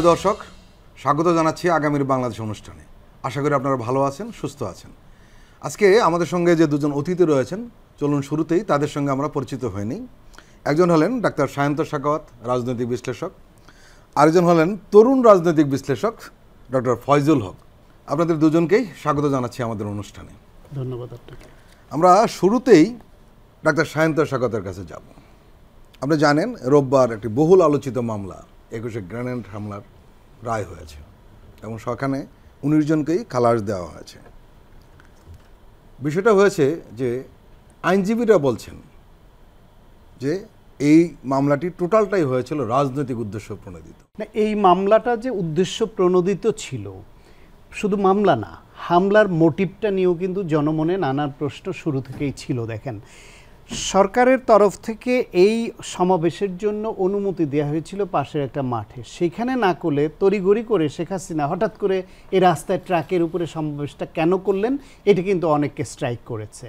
প্রিয় দর্শক স্বাগত জানাচ্ছি আগামীর বাংলাদেশ অনুষ্ঠানে আশা করি আপনারা ভালো আছেন সুস্থ আছেন আজকে আমাদের সঙ্গে যে দুজন অতিথি রয়েছেন চলুন শুরুতেই তাদের সঙ্গে আমরা পরিচিত হইনি একজন হলেন ডাক্তার সায়ন্ত শাকাওয়াত রাজনৈতিক বিশ্লেষক আরেকজন হলেন তরুণ রাজনৈতিক বিশ্লেষক ডক্টর ফয়জুল হক আপনাদের দুজনকেই স্বাগত জানাচ্ছি আমাদের অনুষ্ঠানে ধন্যবাদ আমরা শুরুতেই ডাক্তার সায়ন্ত শাকাতের কাছে যাব আপনি জানেন রোববার একটি বহুল আলোচিত মামলা একুশে গ্রেনেড হামলার রায় হয়েছে এবং সেখানে উনিশ জনকেই খালাস দেওয়া হয়েছে বিষয়টা হয়েছে যে আইনজীবীরা বলছেন যে এই মামলাটি টোটালটাই হয়েছিল রাজনৈতিক উদ্দেশ্য প্রণোদিত না এই মামলাটা যে উদ্দেশ্য প্রণোদিত ছিল শুধু মামলা না হামলার মোটিভটা নিয়েও কিন্তু জনমনে নানার প্রশ্ন শুরু থেকেই ছিল দেখেন সরকারের তরফ থেকে এই সমাবেশের জন্য অনুমতি দেওয়া হয়েছিল পাশের একটা মাঠে সেখানে না করলে তড়িগড়ি করে শেখ হাসিনা হঠাৎ করে এ রাস্তায় ট্রাকের উপরে সমাবেশটা কেন করলেন এটি কিন্তু অনেককে স্ট্রাইক করেছে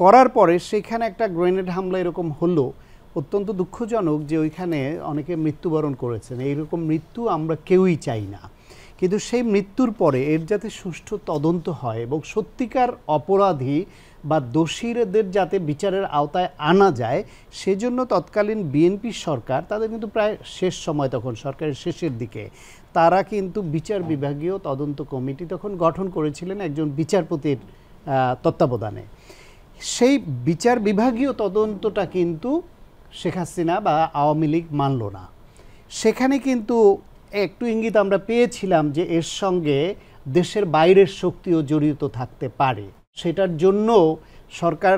করার পরে সেখানে একটা গ্রেনেড হামলা এরকম হলো অত্যন্ত দুঃখজনক যে ওইখানে অনেকে মৃত্যুবরণ করেছেন এইরকম মৃত্যু আমরা কেউই চাই না কিন্তু সেই মৃত্যুর পরে এর যাতে সুষ্ঠু তদন্ত হয় এবং সত্যিকার অপরাধী বা দোষীদের যাতে বিচারের আওতায় আনা যায় সেজন্য তৎকালীন বিএনপি সরকার তাদের কিন্তু প্রায় শেষ সময় তখন সরকারের শেষের দিকে তারা কিন্তু বিচার বিভাগীয় তদন্ত কমিটি তখন গঠন করেছিলেন একজন বিচারপতির তত্ত্বাবধানে সেই বিচার বিভাগীয় তদন্তটা কিন্তু শেখ হাসিনা বা আওয়ামী লীগ মানল না সেখানে কিন্তু একটু ইঙ্গিত আমরা পেয়েছিলাম যে এর সঙ্গে দেশের বাইরের শক্তিও জড়িত থাকতে পারে সেটার জন্য সরকার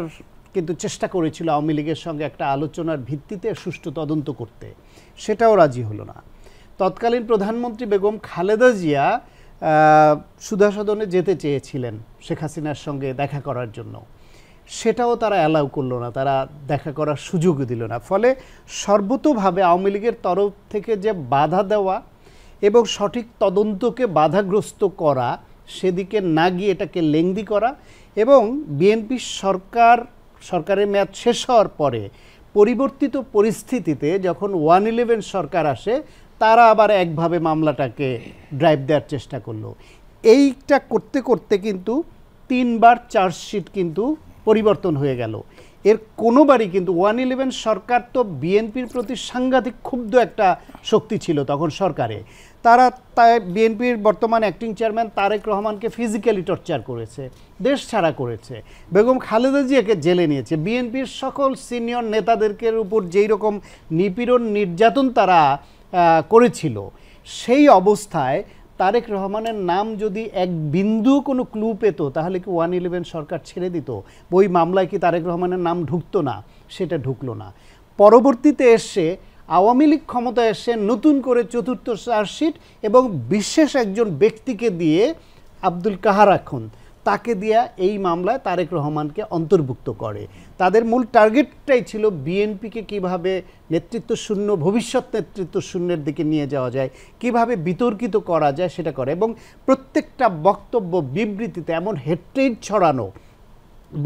কিন্তু চেষ্টা করেছিল আওয়ামী লীগের সঙ্গে একটা আলোচনার ভিত্তিতে সুষ্ঠু তদন্ত করতে সেটাও রাজি হলো না তৎকালীন প্রধানমন্ত্রী বেগম খালেদা জিয়া সুধা সদনে যেতে চেয়েছিলেন শেখ হাসিনার সঙ্গে দেখা করার জন্য সেটাও তারা অ্যালাউ করলো না তারা দেখা করার সুযোগ দিল না ফলে সর্বতোভাবে আওয়ামী লীগের তরফ থেকে যে বাধা দেওয়া এবং সঠিক তদন্তকে বাধাগ্রস্ত করা সেদিকে না গিয়ে এটাকে লেংদি করা এবং বিএনপি সরকার সরকারের মেয়াদ শেষ হওয়ার পরে পরিবর্তিত পরিস্থিতিতে যখন ওয়ান ইলেভেন সরকার আসে তারা আবার একভাবে মামলাটাকে ড্রাইভ দেওয়ার চেষ্টা করলো এইটা করতে করতে কিন্তু তিনবার চার্জশিট কিন্তু পরিবর্তন হয়ে গেল এর কোনোবারই কিন্তু ওয়ান ইলেভেন সরকার তো বিএনপির প্রতি সাংঘাতিক ক্ষুব্ধ একটা শক্তি ছিল তখন সরকারে তারা তাই বিএনপির বর্তমান অ্যাক্টিং চেয়ারম্যান তারেক রহমানকে ফিজিক্যালি টর্চার করেছে দেশ ছাড়া করেছে বেগম খালেদা জিয়াকে জেলে নিয়েছে বিএনপির সকল সিনিয়র নেতাদেরকে উপর যেই রকম নিপীড়ন নির্যাতন তারা করেছিল সেই অবস্থায় তারেক রহমানের নাম যদি এক বিন্দু কোনো ক্লু পেত তাহলে কি ওয়ান ইলেভেন সরকার ছেড়ে দিত ওই মামলায় কি তারেক রহমানের নাম ঢুকতো না সেটা ঢুকলো না পরবর্তীতে এসে আওয়ামী লীগ ক্ষমতায় এসে নতুন করে চতুর্থ চার্জশিট এবং বিশেষ একজন ব্যক্তিকে দিয়ে আব্দুল কাহার এখন তাকে দিয়া এই মামলায় তারেক রহমানকে অন্তর্ভুক্ত করে তাদের মূল টার্গেটটাই ছিল বিএনপিকে কিভাবে নেতৃত্ব শূন্য ভবিষ্যৎ নেতৃত্ব শূন্যের দিকে নিয়ে যাওয়া যায় কিভাবে বিতর্কিত করা যায় সেটা করে এবং প্রত্যেকটা বক্তব্য বিবৃতিতে এমন হেডটেড ছড়ানো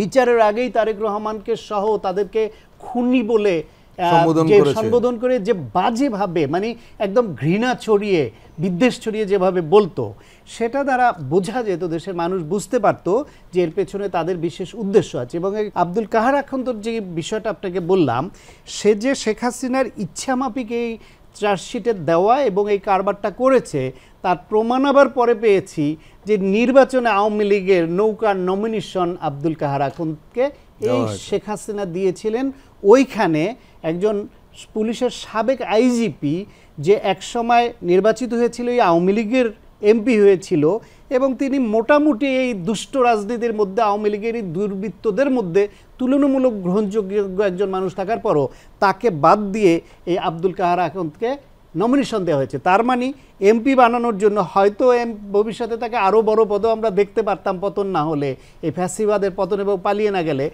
বিচারের আগেই তারেক রহমানকে সহ তাদেরকে খুনি বলে সম্বোধন করে যে বাজেভাবে মানে একদম ঘৃণা ছড়িয়ে বিদ্বেষ ছড়িয়ে যেভাবে বলতো সেটা দ্বারা বোঝা যেত দেশের মানুষ বুঝতে পারত যে এর পেছনে তাদের বিশেষ উদ্দেশ্য আছে এবং আব্দুল কাহার আখন্তর যে বিষয়টা আপনাকে বললাম সে যে শেখ হাসিনার ইচ্ছামাফিক এই চার্জশিটে দেওয়া এবং এই কারবারটা করেছে তার প্রমাণ আবার পরে পেয়েছি যে নির্বাচনে আওয়ামী লীগের নৌকার নমিনেশন আব্দুল কাহার আখন্দকে এই শেখ হাসিনা দিয়েছিলেন ওইখানে একজন পুলিশের সাবেক আইজিপি যে একসময় নির্বাচিত হয়েছিল এই আওয়ামী লীগের এমপি হয়েছিল এবং তিনি মোটামুটি এই দুষ্ট রাজনীতির মধ্যে আওয়ামী লীগের এই দুর্বৃত্তদের মধ্যে তুলনামূলক গ্রহণযোগ্য একজন মানুষ থাকার পরও তাকে বাদ দিয়ে এই আব্দুল কাহার আকন্দকে নমিনেশন দেওয়া হয়েছে তার মানে এমপি বানানোর জন্য হয়তো এম ভবিষ্যতে তাকে আরও বড় পদও আমরা দেখতে পারতাম পতন না হলে এই ফ্যাসিবাদের পতন এবং পালিয়ে না গেলে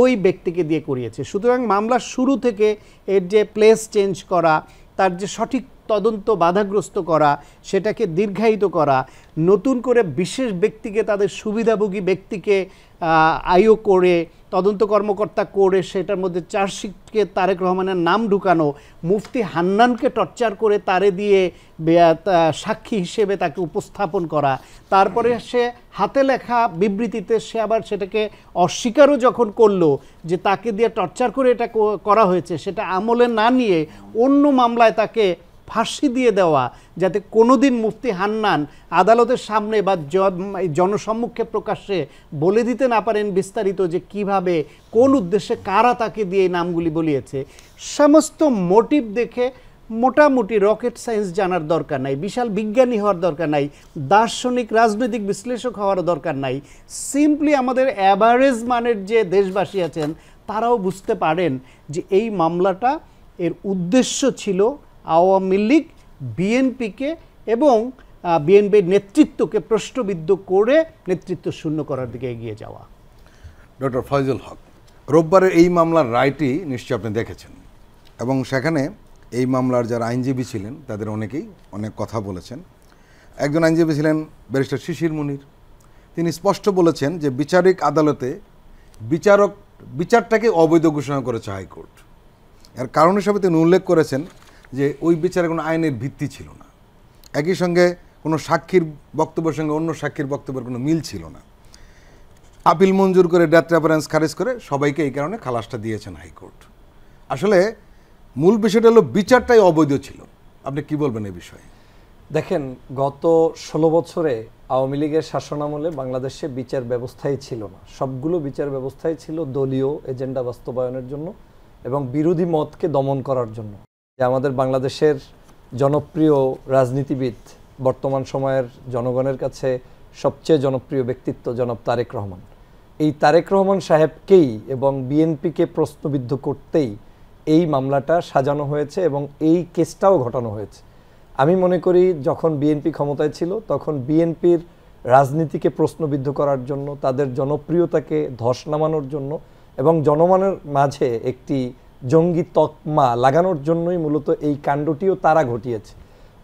ওই ব্যক্তিকে দিয়ে করিয়েছে সুতরাং মামলার শুরু থেকে এর যে প্লেস চেঞ্জ করা তার যে সঠিক তদন্ত বাধাগ্রস্ত করা সেটাকে দীর্ঘায়িত করা নতুন করে বিশেষ ব্যক্তিকে তাদের সুবিধাভোগী ব্যক্তিকে আইও করে তদন্ত কর্মকর্তা করে সেটার মধ্যে চার্জশিটকে তারেক রহমানের নাম ঢুকানো মুফতি হান্নানকে টর্চার করে তারে দিয়ে সাক্ষী হিসেবে তাকে উপস্থাপন করা তারপরে সে হাতে লেখা বিবৃতিতে সে আবার সেটাকে অস্বীকারও যখন করলো যে তাকে দিয়ে টর্চার করে এটা করা হয়েছে সেটা আমলে না নিয়ে অন্য মামলায় তাকে ফাঁসি দিয়ে দেওয়া যাতে কোনোদিন মুফতি হান্নান আদালতের সামনে বা জনসম্মুখে প্রকাশ্যে বলে দিতে না পারেন বিস্তারিত যে কিভাবে কোন উদ্দেশ্যে কারা তাকে দিয়ে নামগুলি বলিয়েছে সমস্ত মোটিভ দেখে মোটামুটি রকেট সায়েন্স জানার দরকার নাই বিশাল বিজ্ঞানী হওয়ার দরকার নাই দার্শনিক রাজনৈতিক বিশ্লেষক হওয়ার দরকার নাই সিম্পলি আমাদের অ্যাভারেজ মানের যে দেশবাসী আছেন তারাও বুঝতে পারেন যে এই মামলাটা এর উদ্দেশ্য ছিল আওয়ামী লীগ বিএনপিকে এবং বিএনপির নেতৃত্বকে প্রশ্নবিদ্ধ করে নেতৃত্ব শূন্য করার দিকে এগিয়ে যাওয়া ডক্টর ফয়জুল হক রোববারের এই মামলার রায়টি নিশ্চয়ই আপনি দেখেছেন এবং সেখানে এই মামলার যারা আইনজীবী ছিলেন তাদের অনেকেই অনেক কথা বলেছেন একজন আইনজীবী ছিলেন ব্যারিস্টার শিশির মুনির তিনি স্পষ্ট বলেছেন যে বিচারিক আদালতে বিচারক বিচারটাকে অবৈধ ঘোষণা করেছে হাইকোর্ট এর কারণ হিসাবে তিনি উল্লেখ করেছেন যে ওই বিচারে কোনো আইনের ভিত্তি ছিল না একই সঙ্গে কোনো সাক্ষীর বক্তব্যের সঙ্গে অন্য সাক্ষীর বক্তব্যের কোনো মিল ছিল না আপিল মঞ্জুর করে ডেথ রেফারেন্স খারিজ করে সবাইকে এই কারণে খালাসটা দিয়েছেন হাইকোর্ট আসলে মূল বিষয়টা হলো বিচারটাই অবৈধ ছিল আপনি কি বলবেন এই বিষয়ে দেখেন গত ষোলো বছরে আওয়ামী লীগের শাসনামলে বাংলাদেশে বিচার ব্যবস্থাই ছিল না সবগুলো বিচার ব্যবস্থাই ছিল দলীয় এজেন্ডা বাস্তবায়নের জন্য এবং বিরোধী মতকে দমন করার জন্য যে আমাদের বাংলাদেশের জনপ্রিয় রাজনীতিবিদ বর্তমান সময়ের জনগণের কাছে সবচেয়ে জনপ্রিয় ব্যক্তিত্ব জনাব তারেক রহমান এই তারেক রহমান সাহেবকেই এবং বিএনপিকে প্রশ্নবিদ্ধ করতেই এই মামলাটা সাজানো হয়েছে এবং এই কেসটাও ঘটানো হয়েছে আমি মনে করি যখন বিএনপি ক্ষমতায় ছিল তখন বিএনপির রাজনীতিকে প্রশ্নবিদ্ধ করার জন্য তাদের জনপ্রিয়তাকে ধস নামানোর জন্য এবং জনমানের মাঝে একটি জঙ্গি তকমা লাগানোর জন্যই মূলত এই কাণ্ডটিও তারা ঘটিয়েছে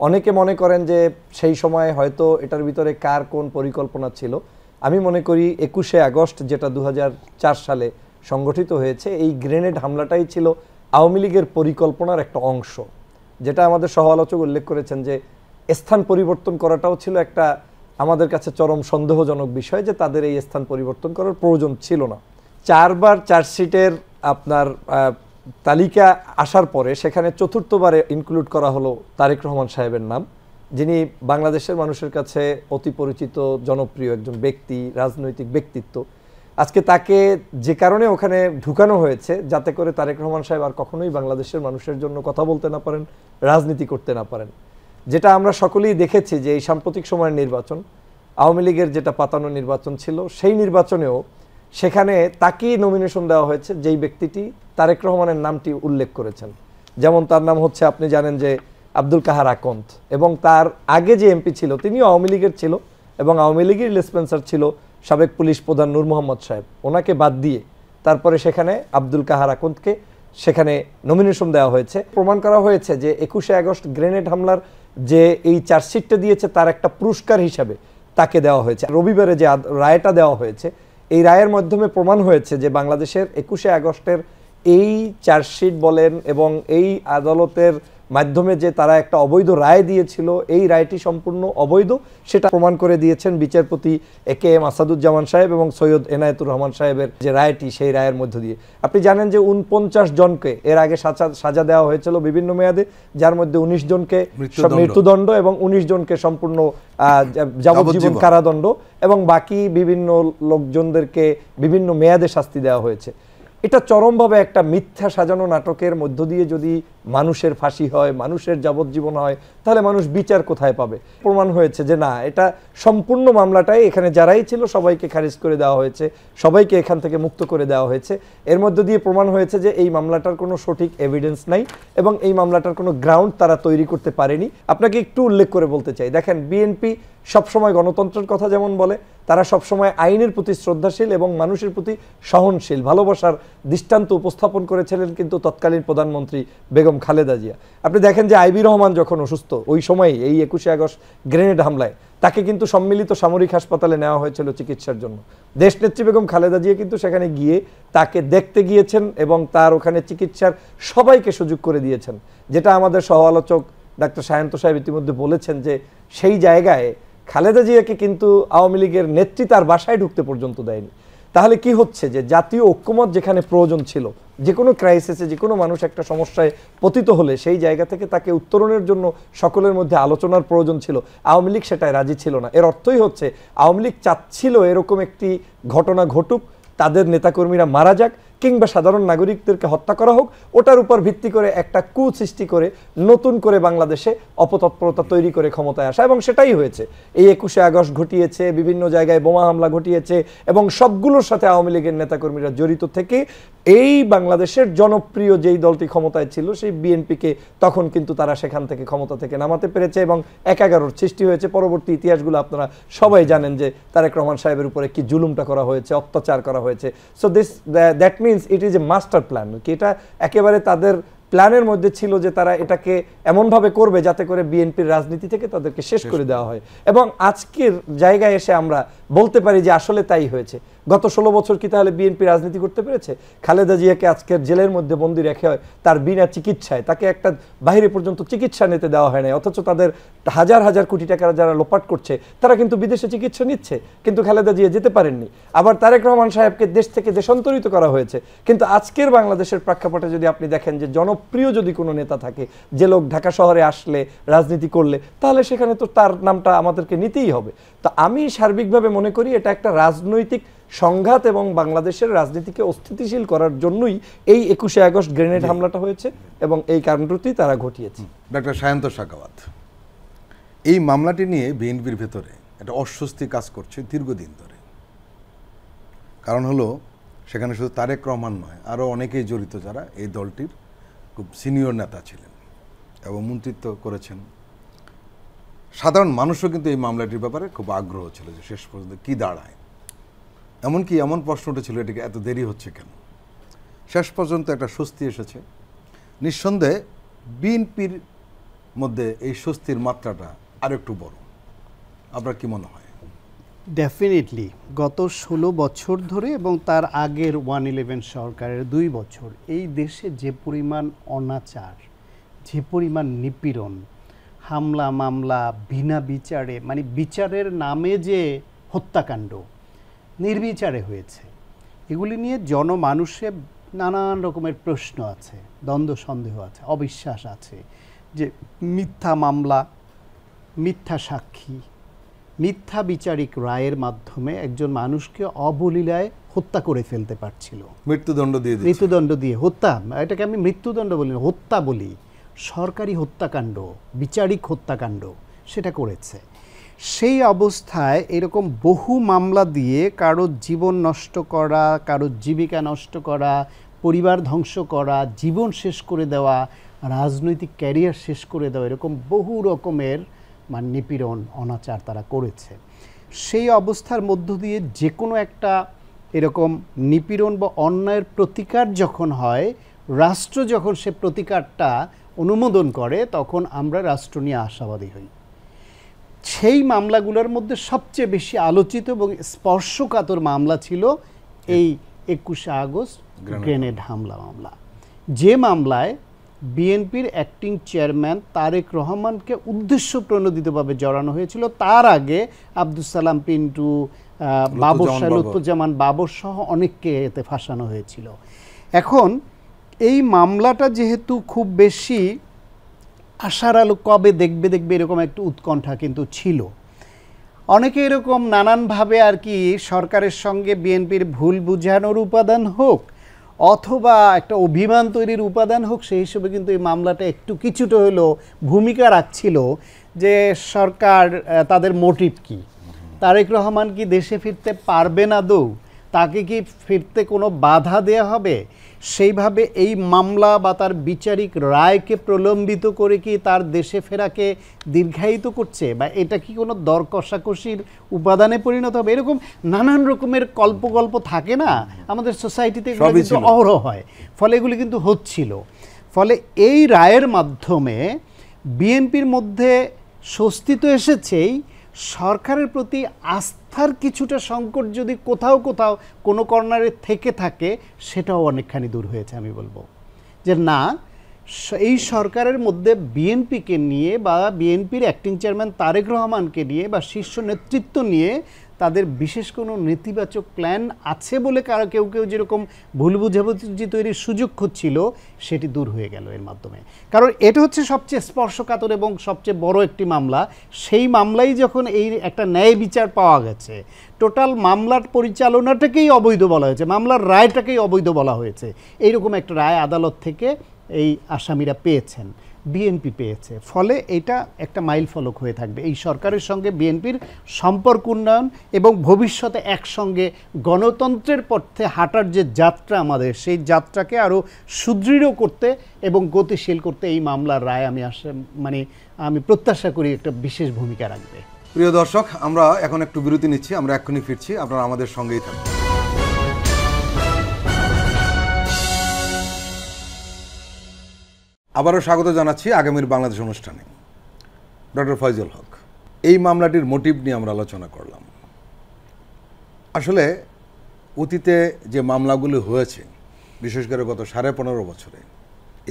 অনেকে মনে করেন যে সেই সময় হয়তো এটার ভিতরে কার কোন পরিকল্পনা ছিল আমি মনে করি একুশে আগস্ট যেটা দু সালে সংগঠিত হয়েছে এই গ্রেনেড হামলাটাই ছিল আওয়ামী লীগের পরিকল্পনার একটা অংশ যেটা আমাদের সহ আলোচক উল্লেখ করেছেন যে স্থান পরিবর্তন করাটাও ছিল একটা আমাদের কাছে চরম সন্দেহজনক বিষয় যে তাদের এই স্থান পরিবর্তন করার প্রয়োজন ছিল না চারবার চার্জশিটের আপনার তালিকা আসার পরে সেখানে চতুর্থবারে ইনক্লুড করা হলো তারেক রহমান সাহেবের নাম যিনি বাংলাদেশের মানুষের কাছে অতি পরিচিত জনপ্রিয় একজন ব্যক্তি রাজনৈতিক ব্যক্তিত্ব আজকে তাকে যে কারণে ওখানে ঢুকানো হয়েছে যাতে করে তারেক রহমান সাহেব আর কখনোই বাংলাদেশের মানুষের জন্য কথা বলতে না পারেন রাজনীতি করতে না পারেন যেটা আমরা সকলেই দেখেছি যে এই সাম্প্রতিক সময়ের নির্বাচন আওয়ামী লীগের যেটা পাতানো নির্বাচন ছিল সেই নির্বাচনেও সেখানে তাকেই নমিনেশন দেওয়া হয়েছে যেই ব্যক্তিটি তারেক রহমানের নামটি উল্লেখ করেছেন যেমন তার নাম হচ্ছে আপনি জানেন যে আব্দুল কাহার আকন্ত এবং তার আগে যে এমপি ছিল তিনিও আওয়ামী লীগের ছিল এবং আওয়ামী লীগের ডিসপেন্সার ছিল সাবেক পুলিশ প্রধান নূর মোহাম্মদ সাহেব ওনাকে বাদ দিয়ে তারপরে সেখানে আব্দুল কাহার আকন্তকে সেখানে নমিনেশন দেওয়া হয়েছে প্রমাণ করা হয়েছে যে একুশে আগস্ট গ্রেনেড হামলার যে এই চার্জশিটটা দিয়েছে তার একটা পুরস্কার হিসাবে তাকে দেওয়া হয়েছে রবিবারে যে রায়টা দেওয়া হয়েছে এই রায়ের মাধ্যমে প্রমাণ হয়েছে যে বাংলাদেশের একুশে আগস্টের এই চার্জশিট বলেন এবং এই আদালতের মাধ্যমে যে তারা একটা অবৈধ রায় দিয়েছিল এই রায়টি সম্পূর্ণ অবৈধ সেটা প্রমাণ করে দিয়েছেন বিচারপতি এ কে এম আসাদুজ্জামান সাহেব এবং সৈয়দ এনায়েতুর রহমান সাহেবের যে রায়টি সেই রায়ের মধ্য দিয়ে আপনি জানেন যে উনপঞ্চাশ জনকে এর আগে সাজা সাজা দেওয়া হয়েছিল বিভিন্ন মেয়াদে যার মধ্যে উনিশ জনকে মৃত্যুদণ্ড এবং উনিশ জনকে সম্পূর্ণ যাবজ্জীবন কারাদণ্ড এবং বাকি বিভিন্ন লোকজনদেরকে বিভিন্ন মেয়াদে শাস্তি দেওয়া হয়েছে এটা চরমভাবে একটা মিথ্যা সাজানো নাটকের মধ্য দিয়ে যদি মানুষের ফাঁসি হয় মানুষের যাবজ্জীবন হয় তাহলে মানুষ বিচার কোথায় পাবে প্রমাণ হয়েছে যে না এটা সম্পূর্ণ মামলাটাই এখানে যারাই ছিল সবাইকে খারিজ করে দেওয়া হয়েছে সবাইকে এখান থেকে মুক্ত করে দেওয়া হয়েছে এর মধ্য দিয়ে প্রমাণ হয়েছে যে এই মামলাটার কোনো সঠিক এভিডেন্স নাই এবং এই মামলাটার কোনো গ্রাউন্ড তারা তৈরি করতে পারেনি আপনাকে একটু উল্লেখ করে বলতে চাই দেখেন বিএনপি সবসময় গণতন্ত্রের কথা যেমন বলে তারা সবসময় আইনের প্রতি শ্রদ্ধাশীল এবং মানুষের প্রতি সহনশীল ভালোবাসার দৃষ্টান্ত উপস্থাপন করেছিলেন কিন্তু তৎকালীন প্রধানমন্ত্রী বেগম খালেদা জিয়া আপনি দেখেন যে আইবি রহমান যখন অসুস্থ ওই সময় এই একুশে আগস্ট গ্রেনেড হামলায় তাকে কিন্তু সম্মিলিত সামরিক হাসপাতালে নেওয়া হয়েছিল চিকিৎসার জন্য দেশ নেত্রী বেগম খালেদা জিয়া কিন্তু সেখানে গিয়ে তাকে দেখতে গিয়েছেন এবং তার ওখানে চিকিৎসার সবাইকে সুযোগ করে দিয়েছেন যেটা আমাদের সহ আলোচক ডাক্তার সায়ন্ত সাহেব ইতিমধ্যে বলেছেন যে সেই জায়গায় খালেদা জিয়াকে কিন্তু আওয়ামী লীগের নেত্রী তার বাসায় ঢুকতে পর্যন্ত দেয়নি তাহলে কি হচ্ছে যে জাতীয় ঐক্যমত যেখানে প্রয়োজন ছিল যে কোনো ক্রাইসিসে যে কোনো মানুষ একটা সমস্যায় পতিত হলে সেই জায়গা থেকে তাকে উত্তরণের জন্য সকলের মধ্যে আলোচনার প্রয়োজন ছিল আওয়ামী লীগ সেটায় রাজি ছিল না এর অর্থই হচ্ছে আওয়ামী লীগ চাচ্ছিল এরকম একটি ঘটনা ঘটুক তাদের নেতাকর্মীরা মারা যাক কিংবা সাধারণ নাগরিকদেরকে হত্যা করা হোক ওটার উপর ভিত্তি করে একটা কু সৃষ্টি করে নতুন করে বাংলাদেশে অপতৎপরতা তৈরি করে ক্ষমতায় আসা এবং সেটাই হয়েছে এই একুশে আগস্ট ঘটিয়েছে বিভিন্ন জায়গায় বোমা হামলা ঘটিয়েছে এবং সবগুলোর সাথে আওয়ামী লীগের নেতাকর্মীরা জড়িত থেকে এই বাংলাদেশের জনপ্রিয় যেই দলটি ক্ষমতায় ছিল সেই বিএনপিকে তখন কিন্তু তারা সেখান থেকে ক্ষমতা থেকে নামাতে পেরেছে এবং এক এগারোর সৃষ্টি হয়েছে পরবর্তী ইতিহাসগুলো আপনারা সবাই জানেন যে তারেক রহমান সাহেবের উপরে কি জুলুমটা করা হয়েছে অত্যাচার করা হয়েছে so this that means it is a master plan কি এটা একেবারে তাদের প্ল্যানের মধ্যে ছিল যে তারা এটাকে এমনভাবে করবে যাতে করে বিএনপির রাজনীতি থেকে তাদেরকে শেষ করে দেওয়া হয় এবং আজকের জায়গায় এসে আমরা বলতে পারি যে আসলে তাই হয়েছে গত ষোলো বছর কি তাহলে বিএনপি রাজনীতি করতে পেরেছে খালেদা জিয়াকে আজকের জেলের মধ্যে বন্দি রেখে হয় তার বিনা চিকিৎসায় তাকে একটা বাইরে পর্যন্ত চিকিৎসা নিতে দেওয়া হয় নাই অথচ তাদের হাজার হাজার কোটি টাকার যারা লোপাট করছে তারা কিন্তু বিদেশে চিকিৎসা নিচ্ছে কিন্তু খালেদা জিয়া যেতে পারেননি আবার তারেক রহমান সাহেবকে দেশ থেকে দেশান্তরিত করা হয়েছে কিন্তু আজকের বাংলাদেশের প্রেক্ষাপটে যদি আপনি দেখেন যে জনপ্রিয় যদি কোনো নেতা থাকে যে লোক ঢাকা শহরে আসলে রাজনীতি করলে তাহলে সেখানে তো তার নামটা আমাদেরকে নিতেই হবে তো আমি সার্বিকভাবে মনে করি এটা একটা রাজনৈতিক সংঘাত এবং বাংলাদেশের রাজনীতিকে অস্থিতিশীল করার জন্যই এই একুশে আগস্ট গ্রেনেড হামলাটা হয়েছে এবং এই কারণটি তারা ঘটিয়েছে ডাক্তার সায়ন্ত শাখাওয়াত এই মামলাটি নিয়ে বিএনপির ভেতরে একটা অস্বস্তি কাজ করছে দীর্ঘদিন ধরে কারণ হলো সেখানে শুধু তারেক রহমান নয় আরও অনেকেই জড়িত যারা এই দলটির খুব সিনিয়র নেতা ছিলেন এবং মন্ত্রিত্ব করেছেন সাধারণ মানুষও কিন্তু এই মামলাটির ব্যাপারে খুব আগ্রহ ছিল যে শেষ পর্যন্ত কী দাঁড়ায় এমনকি এমন প্রশ্ন উঠেছিল এটাকে এত দেরি হচ্ছে কেন শেষ পর্যন্ত একটা স্বস্তি এসেছে নিঃসন্দেহে বিএনপির মধ্যে এই স্বস্তির মাত্রাটা আর একটু বড় আপনার কি মনে হয় ডেফিনেটলি গত ষোলো বছর ধরে এবং তার আগের ওয়ান ইলেভেন সরকারের দুই বছর এই দেশে যে পরিমাণ অনাচার যে পরিমাণ নিপীড়ন হামলা মামলা বিনা বিচারে মানে বিচারের নামে যে হত্যাকাণ্ড নির্বিচারে হয়েছে এগুলি নিয়ে জনমানুষে নানান রকমের প্রশ্ন আছে দ্বন্দ্ব সন্দেহ আছে অবিশ্বাস আছে যে মিথ্যা মামলা মিথ্যা সাক্ষী মিথ্যা বিচারিক রায়ের মাধ্যমে একজন মানুষকে অবলীলায় হত্যা করে ফেলতে পারছিল মৃত্যুদণ্ড দিয়ে মৃত্যুদণ্ড দিয়ে হত্যা এটাকে আমি মৃত্যুদণ্ড বলি না হত্যা বলি সরকারি হত্যাকাণ্ড বিচারিক হত্যাকাণ্ড সেটা করেছে সেই অবস্থায় এরকম বহু মামলা দিয়ে কারো জীবন নষ্ট করা কারো জীবিকা নষ্ট করা পরিবার ধ্বংস করা জীবন শেষ করে দেওয়া রাজনৈতিক ক্যারিয়ার শেষ করে দেওয়া এরকম বহু রকমের মানে নিপীড়ন অনাচার তারা করেছে সেই অবস্থার মধ্য দিয়ে যে কোনো একটা এরকম নিপীড়ন বা অন্যায়ের প্রতিকার যখন হয় রাষ্ট্র যখন সে প্রতিকারটা অনুমোদন করে তখন আমরা রাষ্ট্র নিয়ে আশাবাদী হই সেই মামলাগুলোর মধ্যে সবচেয়ে বেশি আলোচিত এবং স্পর্শকাতর মামলা ছিল এই একুশে আগস্ট গ্রেনেড হামলা মামলা যে মামলায় বিএনপির অ্যাক্টিং চেয়ারম্যান তারেক রহমানকে উদ্দেশ্য প্রণোদিতভাবে জড়ানো হয়েছিল তার আগে আব্দুল সালাম পিন্টু বাবর শাহ লুৎফুজ্জামান বাবর সহ অনেককে এতে ফাঁসানো হয়েছিল এখন এই মামলাটা যেহেতু খুব বেশি আশার আলো কবে দেখবে দেখবে এরকম একটু উৎকণ্ঠা কিন্তু ছিল অনেকে এরকম নানানভাবে আর কি সরকারের সঙ্গে বিএনপির ভুল বুঝানোর উপাদান হোক অথবা একটা অভিমান তৈরির উপাদান হোক সেই হিসেবে কিন্তু এই মামলাটা একটু কিছুটা হলেও ভূমিকা রাখছিল যে সরকার তাদের মোটিভ কি তারেক রহমান কি দেশে ফিরতে পারবে না দৌ তাকে কি ফিরতে কোনো বাধা দেয়া হবে সেইভাবে এই মামলা বা তার বিচারিক রায়কে প্রলম্বিত করে কি তার দেশে ফেরাকে দীর্ঘায়িত করছে বা এটা কি কোনো দর কষাকষির উপাদানে পরিণত হবে এরকম নানান রকমের কল্পগল্প থাকে না আমাদের সোসাইটিতে এগুলো কিন্তু অহরহ হয় ফলে এগুলি কিন্তু হচ্ছিল ফলে এই রায়ের মাধ্যমে বিএনপির মধ্যে স্বস্তি তো এসেছেই সরকারের প্রতি আস্থার কিছুটা সংকট যদি কোথাও কোথাও কোনো কর্নারে থেকে থাকে সেটাও অনেকখানি দূর হয়েছে আমি বলবো যে না এই সরকারের মধ্যে বিএনপিকে নিয়ে বা বিএনপির অ্যাক্টিং চেয়ারম্যান তারেক রহমানকে নিয়ে বা শীর্ষ নেতৃত্ব নিয়ে তাদের বিশেষ কোনো নেতিবাচক প্ল্যান আছে বলে কারো কেউ কেউ যেরকম ভুল বুঝাবুঝি তৈরির সুযোগ খুঁজছিল সেটি দূর হয়ে গেল এর মাধ্যমে কারণ এটা হচ্ছে সবচেয়ে স্পর্শকাতর এবং সবচেয়ে বড় একটি মামলা সেই মামলাই যখন এই একটা ন্যায় বিচার পাওয়া গেছে টোটাল মামলার পরিচালনাটাকেই অবৈধ বলা হয়েছে মামলার রায়টাকেই অবৈধ বলা হয়েছে এইরকম একটা রায় আদালত থেকে এই আসামিরা পেয়েছেন বিএনপি পেয়েছে ফলে এটা একটা মাইল ফলক হয়ে থাকবে এই সরকারের সঙ্গে বিএনপির সম্পর্ক উন্নয়ন এবং ভবিষ্যতে একসঙ্গে গণতন্ত্রের পথে হাঁটার যে যাত্রা আমাদের সেই যাত্রাকে আরও সুদৃঢ় করতে এবং গতিশীল করতে এই মামলার রায় আমি আসে মানে আমি প্রত্যাশা করি একটা বিশেষ ভূমিকা রাখবে প্রিয় দর্শক আমরা এখন একটু বিরতি নিচ্ছি আমরা এক্ষুনি ফিরছি আপনারা আমাদের সঙ্গেই থাকবেন আবারও স্বাগত জানাচ্ছি আগামীর বাংলাদেশ অনুষ্ঠানে ডক্টর ফয়জুল হক এই মামলাটির মোটিভ নিয়ে আমরা আলোচনা করলাম আসলে অতীতে যে মামলাগুলো হয়েছে বিশেষ করে গত সাড়ে পনেরো বছরে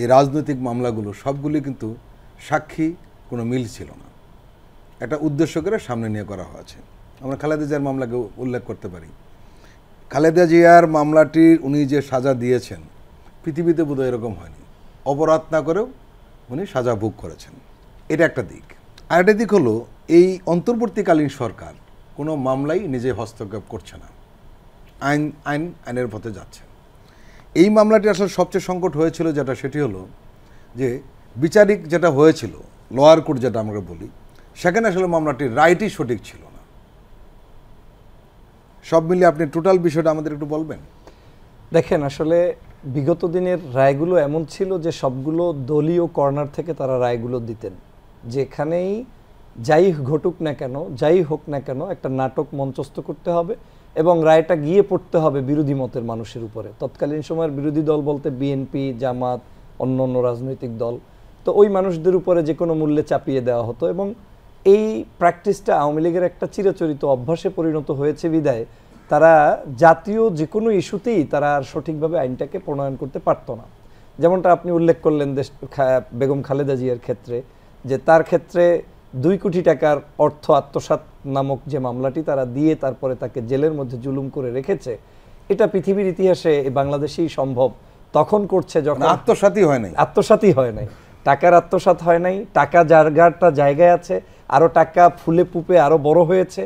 এই রাজনৈতিক মামলাগুলো সবগুলি কিন্তু সাক্ষী কোনো মিল ছিল না একটা উদ্দেশ্য করে সামনে নিয়ে করা হয়েছে আমরা খালেদা জিয়ার মামলাকে উল্লেখ করতে পারি খালেদা জিয়ার মামলাটি উনি যে সাজা দিয়েছেন পৃথিবীতে বোধহয় এরকম হয়নি অপরাধ না করেও উনি সাজা ভোগ করেছেন এটা একটা দিক আর একটা দিক হলো এই অন্তর্বর্তীকালীন সরকার কোনো মামলাই নিজে হস্তক্ষেপ করছে না আইন আইন আইনের পথে যাচ্ছে এই মামলাটি আসলে সবচেয়ে সংকট হয়েছিল যেটা সেটি হলো যে বিচারিক যেটা হয়েছিল লোয়ার কোর্ট যেটা আমরা বলি সেখানে আসলে মামলাটি রাইটই সঠিক ছিল না সব মিলিয়ে আপনি টোটাল বিষয়টা আমাদের একটু বলবেন দেখেন আসলে বিগত দিনের রায়গুলো এমন ছিল যে সবগুলো দলীয় কর্নার থেকে তারা রায়গুলো দিতেন যেখানেই যাই ঘটুক না কেন যাই হোক না কেন একটা নাটক মঞ্চস্থ করতে হবে এবং রায়টা গিয়ে পড়তে হবে বিরোধী মতের মানুষের উপরে তৎকালীন সময়ের বিরোধী দল বলতে বিএনপি জামাত অন্য অন্য রাজনৈতিক দল তো ওই মানুষদের উপরে যে কোনো মূল্যে চাপিয়ে দেওয়া হতো এবং এই প্র্যাকটিসটা আওয়ামী লীগের একটা চিরাচরিত অভ্যাসে পরিণত হয়েছে বিদায় তারা জাতীয় যে কোনো ইস্যুতেই তারা আর সঠিকভাবে আইনটাকে প্রণয়ন করতে পারতো না যেমনটা আপনি উল্লেখ করলেন দেশ বেগম খালেদা জিয়ার ক্ষেত্রে যে তার ক্ষেত্রে দুই কোটি টাকার অর্থ আত্মসাত নামক যে মামলাটি তারা দিয়ে তারপরে তাকে জেলের মধ্যে জুলুম করে রেখেছে এটা পৃথিবীর ইতিহাসে বাংলাদেশেই সম্ভব তখন করছে যখন মানে আত্মসাতই হয় নাই আত্মসাতই হয় নাই টাকার আত্মসাত হয় নাই টাকা জায়গাটা জায়গায় আছে আরও টাকা ফুলে পুপে আরও বড় হয়েছে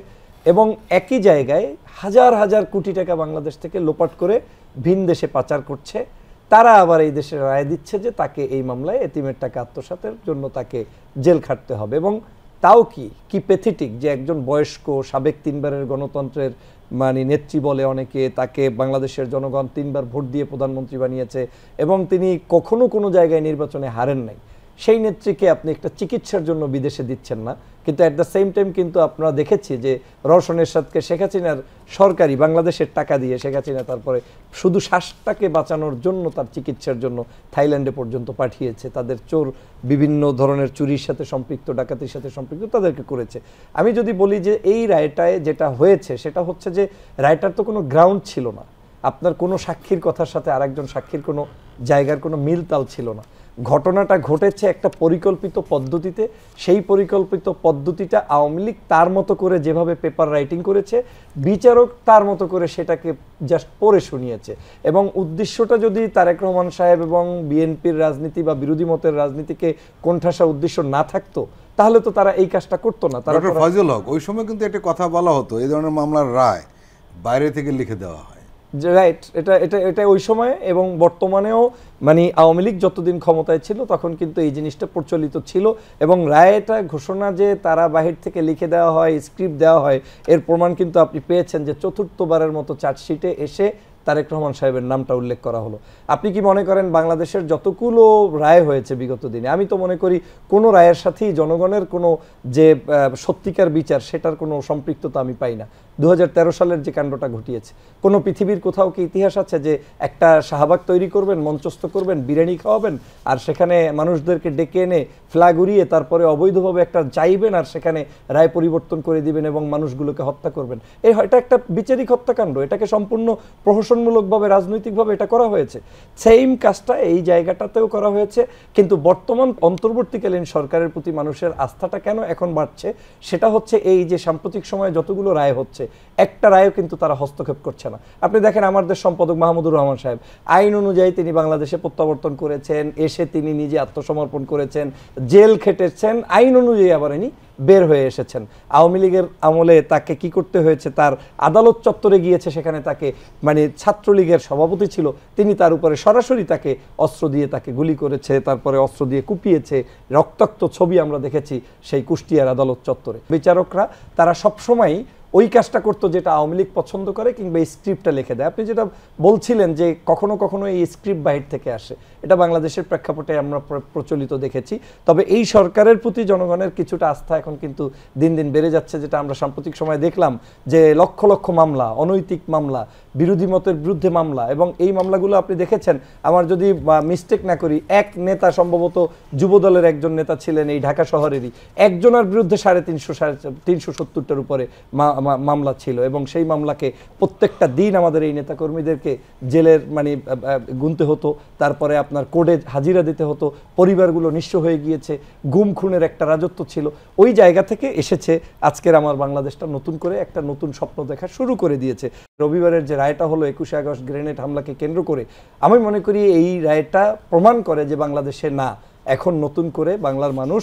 এবং একই জায়গায় হাজার হাজার কোটি টাকা বাংলাদেশ থেকে লোপাট করে ভিন দেশে পাচার করছে তারা আবার এই দেশে রায় দিচ্ছে যে তাকে এই মামলায় এতিমের টাকা আত্মসাতের জন্য তাকে জেল খাটতে হবে এবং তাও কি কি প্যাথেটিক যে একজন বয়স্ক সাবেক তিনবারের গণতন্ত্রের মানে নেত্রী বলে অনেকে তাকে বাংলাদেশের জনগণ তিনবার ভোট দিয়ে প্রধানমন্ত্রী বানিয়েছে এবং তিনি কখনো কোনো জায়গায় নির্বাচনে হারেন নাই সেই নেত্রীকে আপনি একটা চিকিৎসার জন্য বিদেশে দিচ্ছেন না কিন্তু অ্যাট দ্য সেম টাইম কিন্তু আপনারা দেখেছি যে রওশন এরশাদকে শেখ হাসিনার সরকারি বাংলাদেশের টাকা দিয়ে শেখ হাসিনা তারপরে শুধু শ্বাসটাকে বাঁচানোর জন্য তার চিকিৎসার জন্য থাইল্যান্ডে পর্যন্ত পাঠিয়েছে তাদের চোর বিভিন্ন ধরনের চুরির সাথে সম্পৃক্ত ডাকাতির সাথে সম্পৃক্ত তাদেরকে করেছে আমি যদি বলি যে এই রায়টায় যেটা হয়েছে সেটা হচ্ছে যে রায়টার তো কোনো গ্রাউন্ড ছিল না আপনার কোনো সাক্ষীর কথার সাথে আরেকজন সাক্ষীর কোনো জায়গার কোনো মিলতাল ছিল না ঘটনাটা ঘটেছে একটা পরিকল্পিত পদ্ধতিতে সেই পরিকল্পিত পদ্ধতিটা আওয়ামী লীগ তার মতো করে যেভাবে পেপার রাইটিং করেছে বিচারক তার মতো করে সেটাকে জাস্ট পড়ে শুনিয়েছে এবং উদ্দেশ্যটা যদি তারেক রহমান সাহেব এবং বিএনপির রাজনীতি বা বিরোধী মতের রাজনীতিকে কোণঠাসা উদ্দেশ্য না থাকতো তাহলে তো তারা এই কাজটা করতো না তারা ফজল হক ওই সময় কিন্তু একটা কথা বলা হতো এই ধরনের মামলার রায় বাইরে থেকে লিখে দেওয়া হয় যে রাইট এটা এটা এটা ওই সময়ে এবং বর্তমানেও মানে আওয়ামী লীগ যতদিন ক্ষমতায় ছিল তখন কিন্তু এই জিনিসটা প্রচলিত ছিল এবং রায়টা ঘোষণা যে তারা বাহির থেকে লিখে দেওয়া হয় স্ক্রিপ্ট দেওয়া হয় এর প্রমাণ কিন্তু আপনি পেয়েছেন যে চতুর্থবারের মতো চার্জশিটে এসে তারেক রহমান সাহেবের নামটা উল্লেখ করা হলো আপনি কি মনে করেন বাংলাদেশের যতগুলো রায় হয়েছে বিগত দিনে আমি তো মনে করি কোনো রায়ের সাথেই জনগণের কোনো যে সত্যিকার বিচার সেটার কোনো সম্পৃক্ততা আমি পাই না দু সালের যে কাণ্ডটা ঘটিয়েছে কোনো পৃথিবীর কোথাও কি ইতিহাস আছে যে একটা শাহবাগ তৈরি করবেন মঞ্চস্থ করবেন বিরিয়ানি খাওয়াবেন আর সেখানে মানুষদেরকে ডেকে এনে ফ্ল্যাগ উড়িয়ে তারপরে অবৈধভাবে একটা চাইবেন আর সেখানে রায় পরিবর্তন করে দিবেন এবং মানুষগুলোকে হত্যা করবেন এই এটা একটা বিচারিক হত্যাকাণ্ড এটাকে সম্পূর্ণ প্রহস শোষণমূলকভাবে রাজনৈতিকভাবে এটা করা হয়েছে সেইম কাজটা এই জায়গাটাতেও করা হয়েছে কিন্তু বর্তমান অন্তর্বর্তীকালীন সরকারের প্রতি মানুষের আস্থাটা কেন এখন বাড়ছে সেটা হচ্ছে এই যে সাম্প্রতিক সময়ে যতগুলো রায় হচ্ছে একটা রায়ও কিন্তু তারা হস্তক্ষেপ করছে না আপনি দেখেন আমাদের সম্পাদক মাহমুদুর রহমান সাহেব আইন অনুযায়ী তিনি বাংলাদেশে প্রত্যাবর্তন করেছেন এসে তিনি নিজে আত্মসমর্পণ করেছেন জেল খেটেছেন আইন অনুযায়ী আবার ইনি বের হয়ে এসেছেন আওয়ামী লীগের আমলে তাকে কি করতে হয়েছে তার আদালত চত্বরে গিয়েছে সেখানে তাকে মানে ছাত্রলীগের সভাপতি ছিল তিনি তার উপরে সরাসরি তাকে অস্ত্র দিয়ে তাকে গুলি করেছে তারপরে অস্ত্র দিয়ে কুপিয়েছে রক্তাক্ত ছবি আমরা দেখেছি সেই কুষ্টিয়ার আদালত চত্বরে বিচারকরা তারা সবসময়ই ওই কাজটা করতো যেটা আওয়ামী লীগ পছন্দ করে কিংবা স্ক্রিপ্টটা লিখে দেয় আপনি যেটা বলছিলেন যে কখনো কখনো এই স্ক্রিপ্ট বাহির থেকে আসে এটা বাংলাদেশের প্রেক্ষাপটে আমরা প্রচলিত দেখেছি তবে এই সরকারের প্রতি জনগণের কিছুটা আস্থা এখন কিন্তু দিন দিন বেড়ে যাচ্ছে যেটা আমরা সাম্প্রতিক সময় দেখলাম যে লক্ষ লক্ষ মামলা অনৈতিক মামলা বিরোধী মতের বিরুদ্ধে মামলা এবং এই মামলাগুলো আপনি দেখেছেন আমার যদি মিস্টেক না করি এক নেতা সম্ভবত যুবদলের একজন নেতা ছিলেন এই ঢাকা শহরেরই একজনের বিরুদ্ধে সাড়ে তিনশো সাড়ে তিনশো সত্তরটার উপরে মামলা ছিল এবং সেই মামলাকে প্রত্যেকটা দিন আমাদের এই নেতাকর্মীদেরকে জেলের মানে গুনতে হতো তারপরে আপনার কোর্টে হাজিরা দিতে হতো পরিবারগুলো নিঃস্ব হয়ে গিয়েছে গুম খুনের একটা রাজত্ব ছিল ওই জায়গা থেকে এসেছে আজকের আমার বাংলাদেশটা নতুন করে একটা নতুন স্বপ্ন দেখা শুরু করে দিয়েছে রবিবারের যে রায়টা হলো একুশে আগস্ট গ্রেনেড হামলাকে কেন্দ্র করে আমি মনে করি এই রায়টা প্রমাণ করে যে বাংলাদেশে না এখন নতুন করে বাংলার মানুষ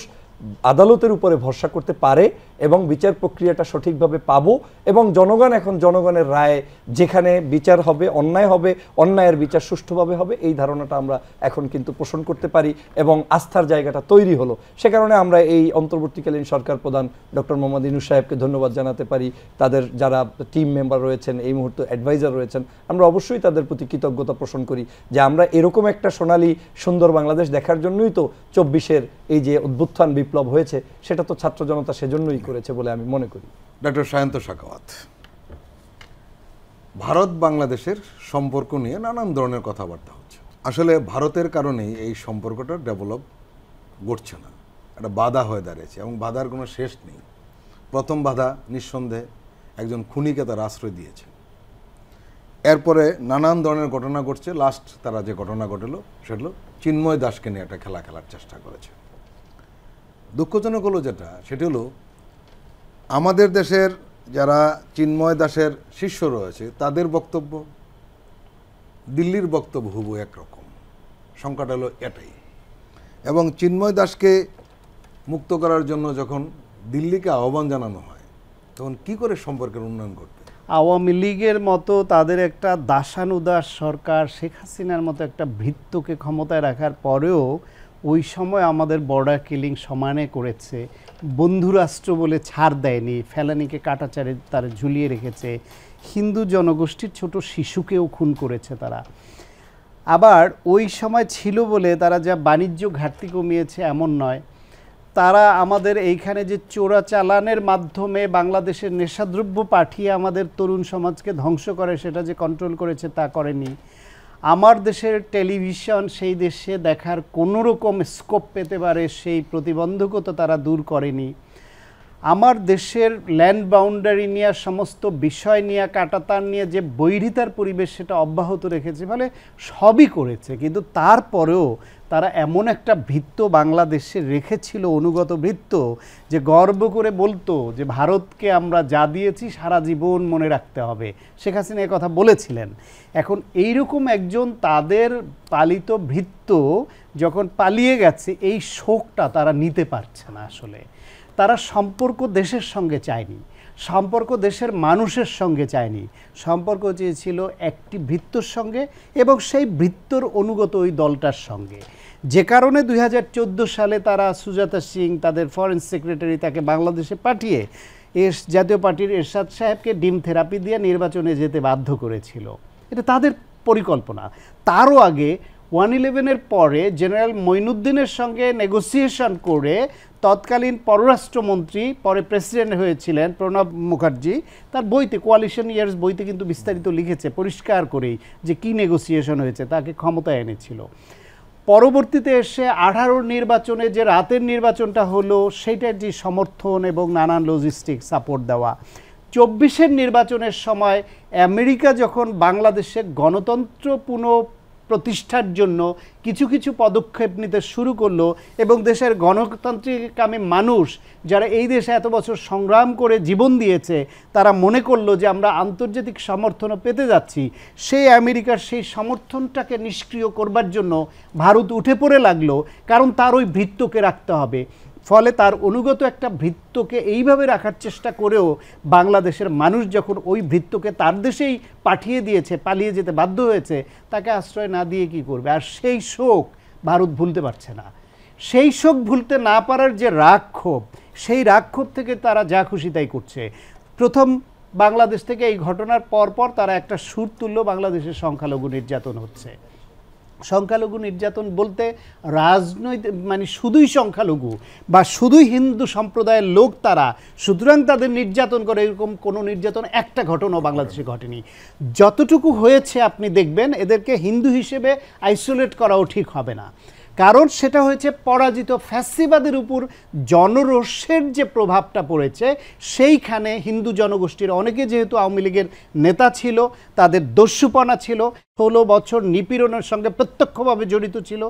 আদালতের উপরে ভরসা করতে পারে এবং বিচার প্রক্রিয়াটা সঠিকভাবে পাব এবং জনগণ এখন জনগণের রায়ে যেখানে বিচার হবে অন্যায় হবে অন্যায়ের বিচার সুষ্ঠুভাবে হবে এই ধারণাটা আমরা এখন কিন্তু পোষণ করতে পারি এবং আস্থার জায়গাটা তৈরি হলো সে কারণে আমরা এই অন্তর্বর্তীকালীন সরকার প্রধান ডক্টর মোহাম্মদ ইনু সাহেবকে ধন্যবাদ জানাতে পারি তাদের যারা টিম মেম্বার রয়েছেন এই মুহূর্তে অ্যাডভাইজার রয়েছেন আমরা অবশ্যই তাদের প্রতি কৃতজ্ঞতা পোষণ করি যে আমরা এরকম একটা সোনালী সুন্দর বাংলাদেশ দেখার জন্যই তো চব্বিশের এই যে উদ্বুত্থান বিপ্লব হয়েছে সেটা তো ছাত্র জনতা সেজন্যই করেছে বলে আমি মনে করি ডক্টর সায়ন্ত শাকাওয়াত ভারত বাংলাদেশের সম্পর্ক নিয়ে নানান ধরনের কথাবার্তা হচ্ছে আসলে ভারতের কারণেই এই সম্পর্কটা ডেভেলপ ঘটছে না একটা বাধা হয়ে দাঁড়িয়েছে এবং বাধার কোনো শেষ নেই প্রথম বাধা নিঃসন্দেহে একজন খুনিকে তার আশ্রয় দিয়েছে এরপরে নানান ধরনের ঘটনা ঘটছে লাস্ট তারা যে ঘটনা ঘটল সেটা চিন্ময় দাসকে নিয়ে একটা খেলা খেলার চেষ্টা করেছে দুঃখজনক হলো যেটা সেটি হলো আমাদের দেশের যারা চিন্ময় দাসের শিষ্য রয়েছে তাদের বক্তব্য দিল্লির বক্তব্য হুবু একরকম সংখ্যাটা হলো এটাই এবং চিন্ময় দাসকে মুক্ত করার জন্য যখন দিল্লিকে আহ্বান জানানো হয় তখন কি করে সম্পর্কের উন্নয়ন করতে আওয়ামী লীগের মতো তাদের একটা দাসানুদাস সরকার শেখ হাসিনার মতো একটা ভৃত্যকে ক্ষমতায় রাখার পরেও ওই সময় আমাদের বর্ডার কিলিং সমানে করেছে বন্ধুরাষ্ট্র বলে ছাড় দেয়নি ফেলানিকে কাটাচারে তারা ঝুলিয়ে রেখেছে হিন্দু জনগোষ্ঠীর ছোট শিশুকেও খুন করেছে তারা আবার ওই সময় ছিল বলে তারা যা বাণিজ্য ঘাটতি কমিয়েছে এমন নয় তারা আমাদের এইখানে যে চোরা চালানের মাধ্যমে বাংলাদেশের নেশাদ্রব্য পাঠিয়ে আমাদের তরুণ সমাজকে ধ্বংস করে সেটা যে কন্ট্রোল করেছে তা করেনি আমার দেশের টেলিভিশন সেই দেশে দেখার কোনো রকম স্কোপ পেতে পারে সেই প্রতিবন্ধকতা তারা দূর করেনি আমার দেশের ল্যান্ড বাউন্ডারি নিয়ে সমস্ত বিষয় নিয়ে কাটাতার নিয়ে যে বৈরিতার পরিবেশ সেটা অব্যাহত রেখেছে ফলে সবই করেছে কিন্তু তারপরেও তারা এমন একটা ভৃত্য বাংলাদেশে রেখেছিল অনুগত ভৃত্য যে গর্ব করে বলতো যে ভারতকে আমরা যা দিয়েছি সারা জীবন মনে রাখতে হবে শেখ হাসিনা কথা বলেছিলেন এখন এইরকম একজন তাদের পালিত ভৃত্য যখন পালিয়ে গেছে এই শোকটা তারা নিতে পারছে না আসলে তারা সম্পর্ক দেশের সঙ্গে চায়নি সম্পর্ক দেশের মানুষের সঙ্গে চায়নি সম্পর্ক চেয়েছিল একটি বৃত্তর সঙ্গে এবং সেই বৃত্তর অনুগত ওই দলটার সঙ্গে যে কারণে দুই সালে তারা সুজাতা সিং তাদের ফরেন সেক্রেটারি তাকে বাংলাদেশে পাঠিয়ে এস জাতীয় পার্টির এরশাদ সাহেবকে ডিম থেরাপি দিয়ে নির্বাচনে যেতে বাধ্য করেছিল এটা তাদের পরিকল্পনা তারও আগে ওয়ান ইলেভেনের পরে জেনারেল মইনুদ্দিনের সঙ্গে নেগোসিয়েশন করে তৎকালীন পররাষ্ট্রমন্ত্রী পরে প্রেসিডেন্ট হয়েছিলেন প্রণব মুখার্জি তার বইতে কোয়ালিশন ইয়ার্স বইতে কিন্তু বিস্তারিত লিখেছে পরিষ্কার করেই যে কি নেগোসিয়েশন হয়েছে তাকে ক্ষমতায় এনেছিল পরবর্তীতে এসে আঠারোর নির্বাচনে যে রাতের নির্বাচনটা হলো সেইটার যে সমর্থন এবং নানান লজিস্টিক সাপোর্ট দেওয়া চব্বিশের নির্বাচনের সময় আমেরিকা যখন বাংলাদেশে গণতন্ত্র পুনঃ প্রতিষ্ঠার জন্য কিছু কিছু পদক্ষেপ নিতে শুরু করলো এবং দেশের গণতান্ত্রিকামী মানুষ যারা এই দেশে এত বছর সংগ্রাম করে জীবন দিয়েছে তারা মনে করলো যে আমরা আন্তর্জাতিক সমর্থনও পেতে যাচ্ছি সেই আমেরিকার সেই সমর্থনটাকে নিষ্ক্রিয় করবার জন্য ভারত উঠে পড়ে লাগলো কারণ তার ওই ভিত্তকে রাখতে হবে ফলে তার অনুগত একটা ভৃত্যকে এইভাবে রাখার চেষ্টা করেও বাংলাদেশের মানুষ যখন ওই ভৃত্যকে তার দেশেই পাঠিয়ে দিয়েছে পালিয়ে যেতে বাধ্য হয়েছে তাকে আশ্রয় না দিয়ে কি করবে আর সেই শোক ভারত ভুলতে পারছে না সেই শোক ভুলতে না পারার যে রাগ সেই রাক্ষোভ থেকে তারা যা খুশি তাই করছে প্রথম বাংলাদেশ থেকে এই ঘটনার পরপর তারা একটা সুর তুলল বাংলাদেশের সংখ্যালঘু নির্যাতন হচ্ছে সংখ্যালঘু নির্যাতন বলতে রাজনৈতিক মানে শুধুই সংখ্যালঘু বা শুধুই হিন্দু সম্প্রদায়ের লোক তারা সুতরাং তাদের নির্যাতন করে এরকম কোনো নির্যাতন একটা ঘটনাও বাংলাদেশে ঘটেনি যতটুকু হয়েছে আপনি দেখবেন এদেরকে হিন্দু হিসেবে আইসোলেট করাও ঠিক হবে না কারণ সেটা হয়েছে পরাজিত ফ্যাসিবাদের উপর জনরোষের যে প্রভাবটা পড়েছে সেইখানে হিন্দু জনগোষ্ঠীর অনেকে যেহেতু আওয়ামী লীগের নেতা ছিল তাদের দস্যুপনা ছিল ষোলো বছর নিপীড়নের সঙ্গে প্রত্যক্ষভাবে জড়িত ছিল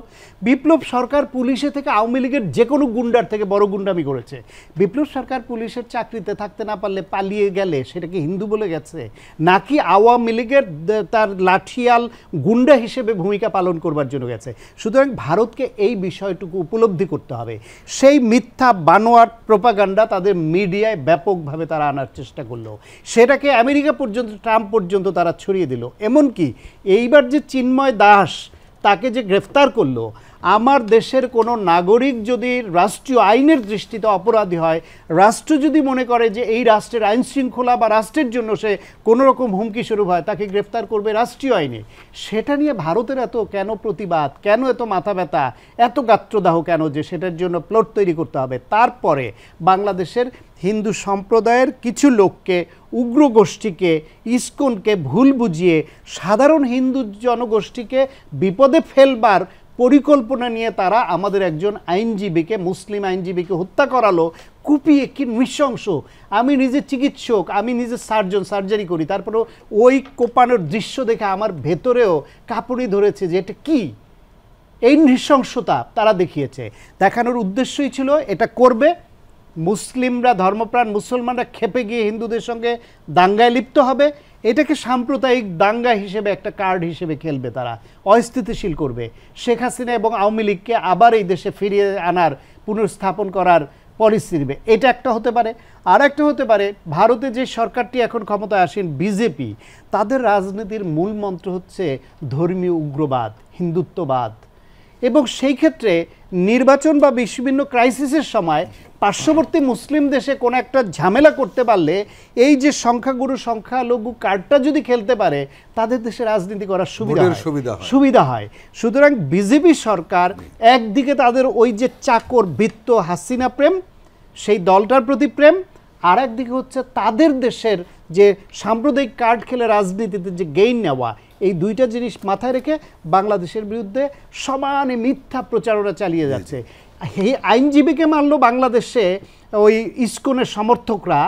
বিপ্লব সরকার পুলিশে থেকে আওয়ামী লীগের যে কোনো গুন্ডার থেকে বড় গুন্ডামি করেছে বিপ্লব সরকার পুলিশের চাকরিতে থাকতে না পারলে পালিয়ে গেলে সেটাকে হিন্দু বলে গেছে নাকি আওয়ামী লীগের তার লাঠিয়াল গুন্ডা হিসেবে ভূমিকা পালন করবার জন্য গেছে সুতরাং ভারতকে এই বিষয়টুকু উপলব্ধি করতে হবে সেই মিথ্যা বানোয়ার প্রোপাগান্ডা তাদের মিডিয়ায় ব্যাপকভাবে তারা আনার চেষ্টা করলো সেটাকে আমেরিকা পর্যন্ত ট্রাম্প পর্যন্ত তারা ছড়িয়ে দিল এমনকি এই এইবার যে চিন্ময় দাস তাকে যে গ্রেফতার করলো আমার দেশের কোনো নাগরিক যদি রাষ্ট্রীয় আইনের দৃষ্টিতে অপরাধী হয় রাষ্ট্র যদি মনে করে যে এই রাষ্ট্রের আইন শৃঙ্খলা বা রাষ্ট্রের জন্য সে কোনো রকম হুমকি শুরু হয় তাকে গ্রেফতার করবে রাষ্ট্রীয় আইনে সেটা নিয়ে ভারতের এত কেন প্রতিবাদ কেন এত মাথা ব্যথা এত গাত্রদাহ কেন যে সেটার জন্য প্লট তৈরি করতে হবে তারপরে বাংলাদেশের হিন্দু সম্প্রদায়ের কিছু লোককে উগ্র গোষ্ঠীকে ইস্কনকে ভুল বুঝিয়ে সাধারণ হিন্দু জনগোষ্ঠীকে বিপদে ফেলবার পরিকল্পনা নিয়ে তারা আমাদের একজন আইনজীবীকে মুসলিম আইনজীবীকে হত্যা করালো কুপিয়ে কি নৃশংস আমি নিজে চিকিৎসক আমি নিজে সার্জন সার্জারি করি তারপরে ওই কোপানোর দৃশ্য দেখে আমার ভেতরেও কাপড়ি ধরেছে যে এটা কী এই নৃশংসতা তারা দেখিয়েছে দেখানোর উদ্দেশ্যই ছিল এটা করবে মুসলিমরা ধর্মপ্রাণ মুসলমানরা খেপে গিয়ে হিন্দুদের সঙ্গে দাঙ্গায় লিপ্ত হবে এটাকে সাম্প্রদায়িক দাঙ্গা হিসেবে একটা কার্ড হিসেবে খেলবে তারা অস্থিতিশীল করবে শেখ হাসিনা এবং আওয়ামী লীগকে আবার এই দেশে ফিরিয়ে আনার পুনর্স্থাপন করার পলিসি নেবে এটা একটা হতে পারে আর একটা হতে পারে ভারতে যে সরকারটি এখন ক্ষমতায় আসেন বিজেপি তাদের রাজনীতির মূল মন্ত্র হচ্ছে ধর্মীয় উগ্রবাদ হিন্দুত্ববাদ এবং সেই ক্ষেত্রে নির্বাচন বা বিভিন্ন ক্রাইসিসের সময় পার্শ্ববর্তী মুসলিম দেশে কোনো একটা ঝামেলা করতে পারলে এই যে সংখ্যাগুরু সংখ্যালঘু কার্ডটা যদি খেলতে পারে তাদের দেশে রাজনীতি করার সুবিধা সুবিধা হয় সুতরাং বিজেপি সরকার একদিকে তাদের ওই যে চাকর বৃত্ত হাসিনা প্রেম সেই দলটার প্রতি প্রেম আর একদিকে হচ্ছে তাদের দেশের যে সাম্প্রদায়িক কার্ড খেলে রাজনীতিতে যে গেইন নেওয়া এই দুইটা জিনিস মাথায় রেখে বাংলাদেশের বিরুদ্ধে সমানে মিথ্যা প্রচারণা চালিয়ে যাচ্ছে এই আইনজীবীকে মারল বাংলাদেশে ওই ইস্কনের সমর্থকরা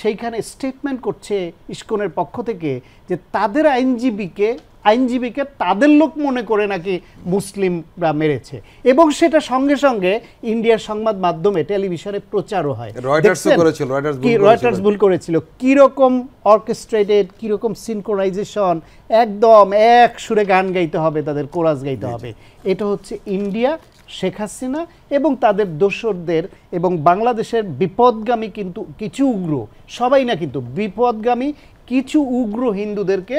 সেইখানে স্টেটমেন্ট করছে ইস্কনের পক্ষ থেকে যে তাদের আইনজীবীকে আইনজীবীকে তাদের লোক মনে করে নাকি মুসলিমরা মেরেছে এবং সেটা সঙ্গে সঙ্গে ইন্ডিয়ার সংবাদ মাধ্যমে টেলিভিশনে প্রচারও হয় রয়টার্স ভুল করেছিল কীরকম অর্কেস্ট্রেটেড কীরকম সিনকোরাইজেশন একদম এক সুরে গান গাইতে হবে তাদের কোরাস গাইতে হবে এটা হচ্ছে ইন্ডিয়া শেখ হাসিনা এবং তাদের দোসরদের এবং বাংলাদেশের বিপদগামী কিন্তু কিছু উগ্র সবাই না কিন্তু বিপদগামী কিছু উগ্র হিন্দুদেরকে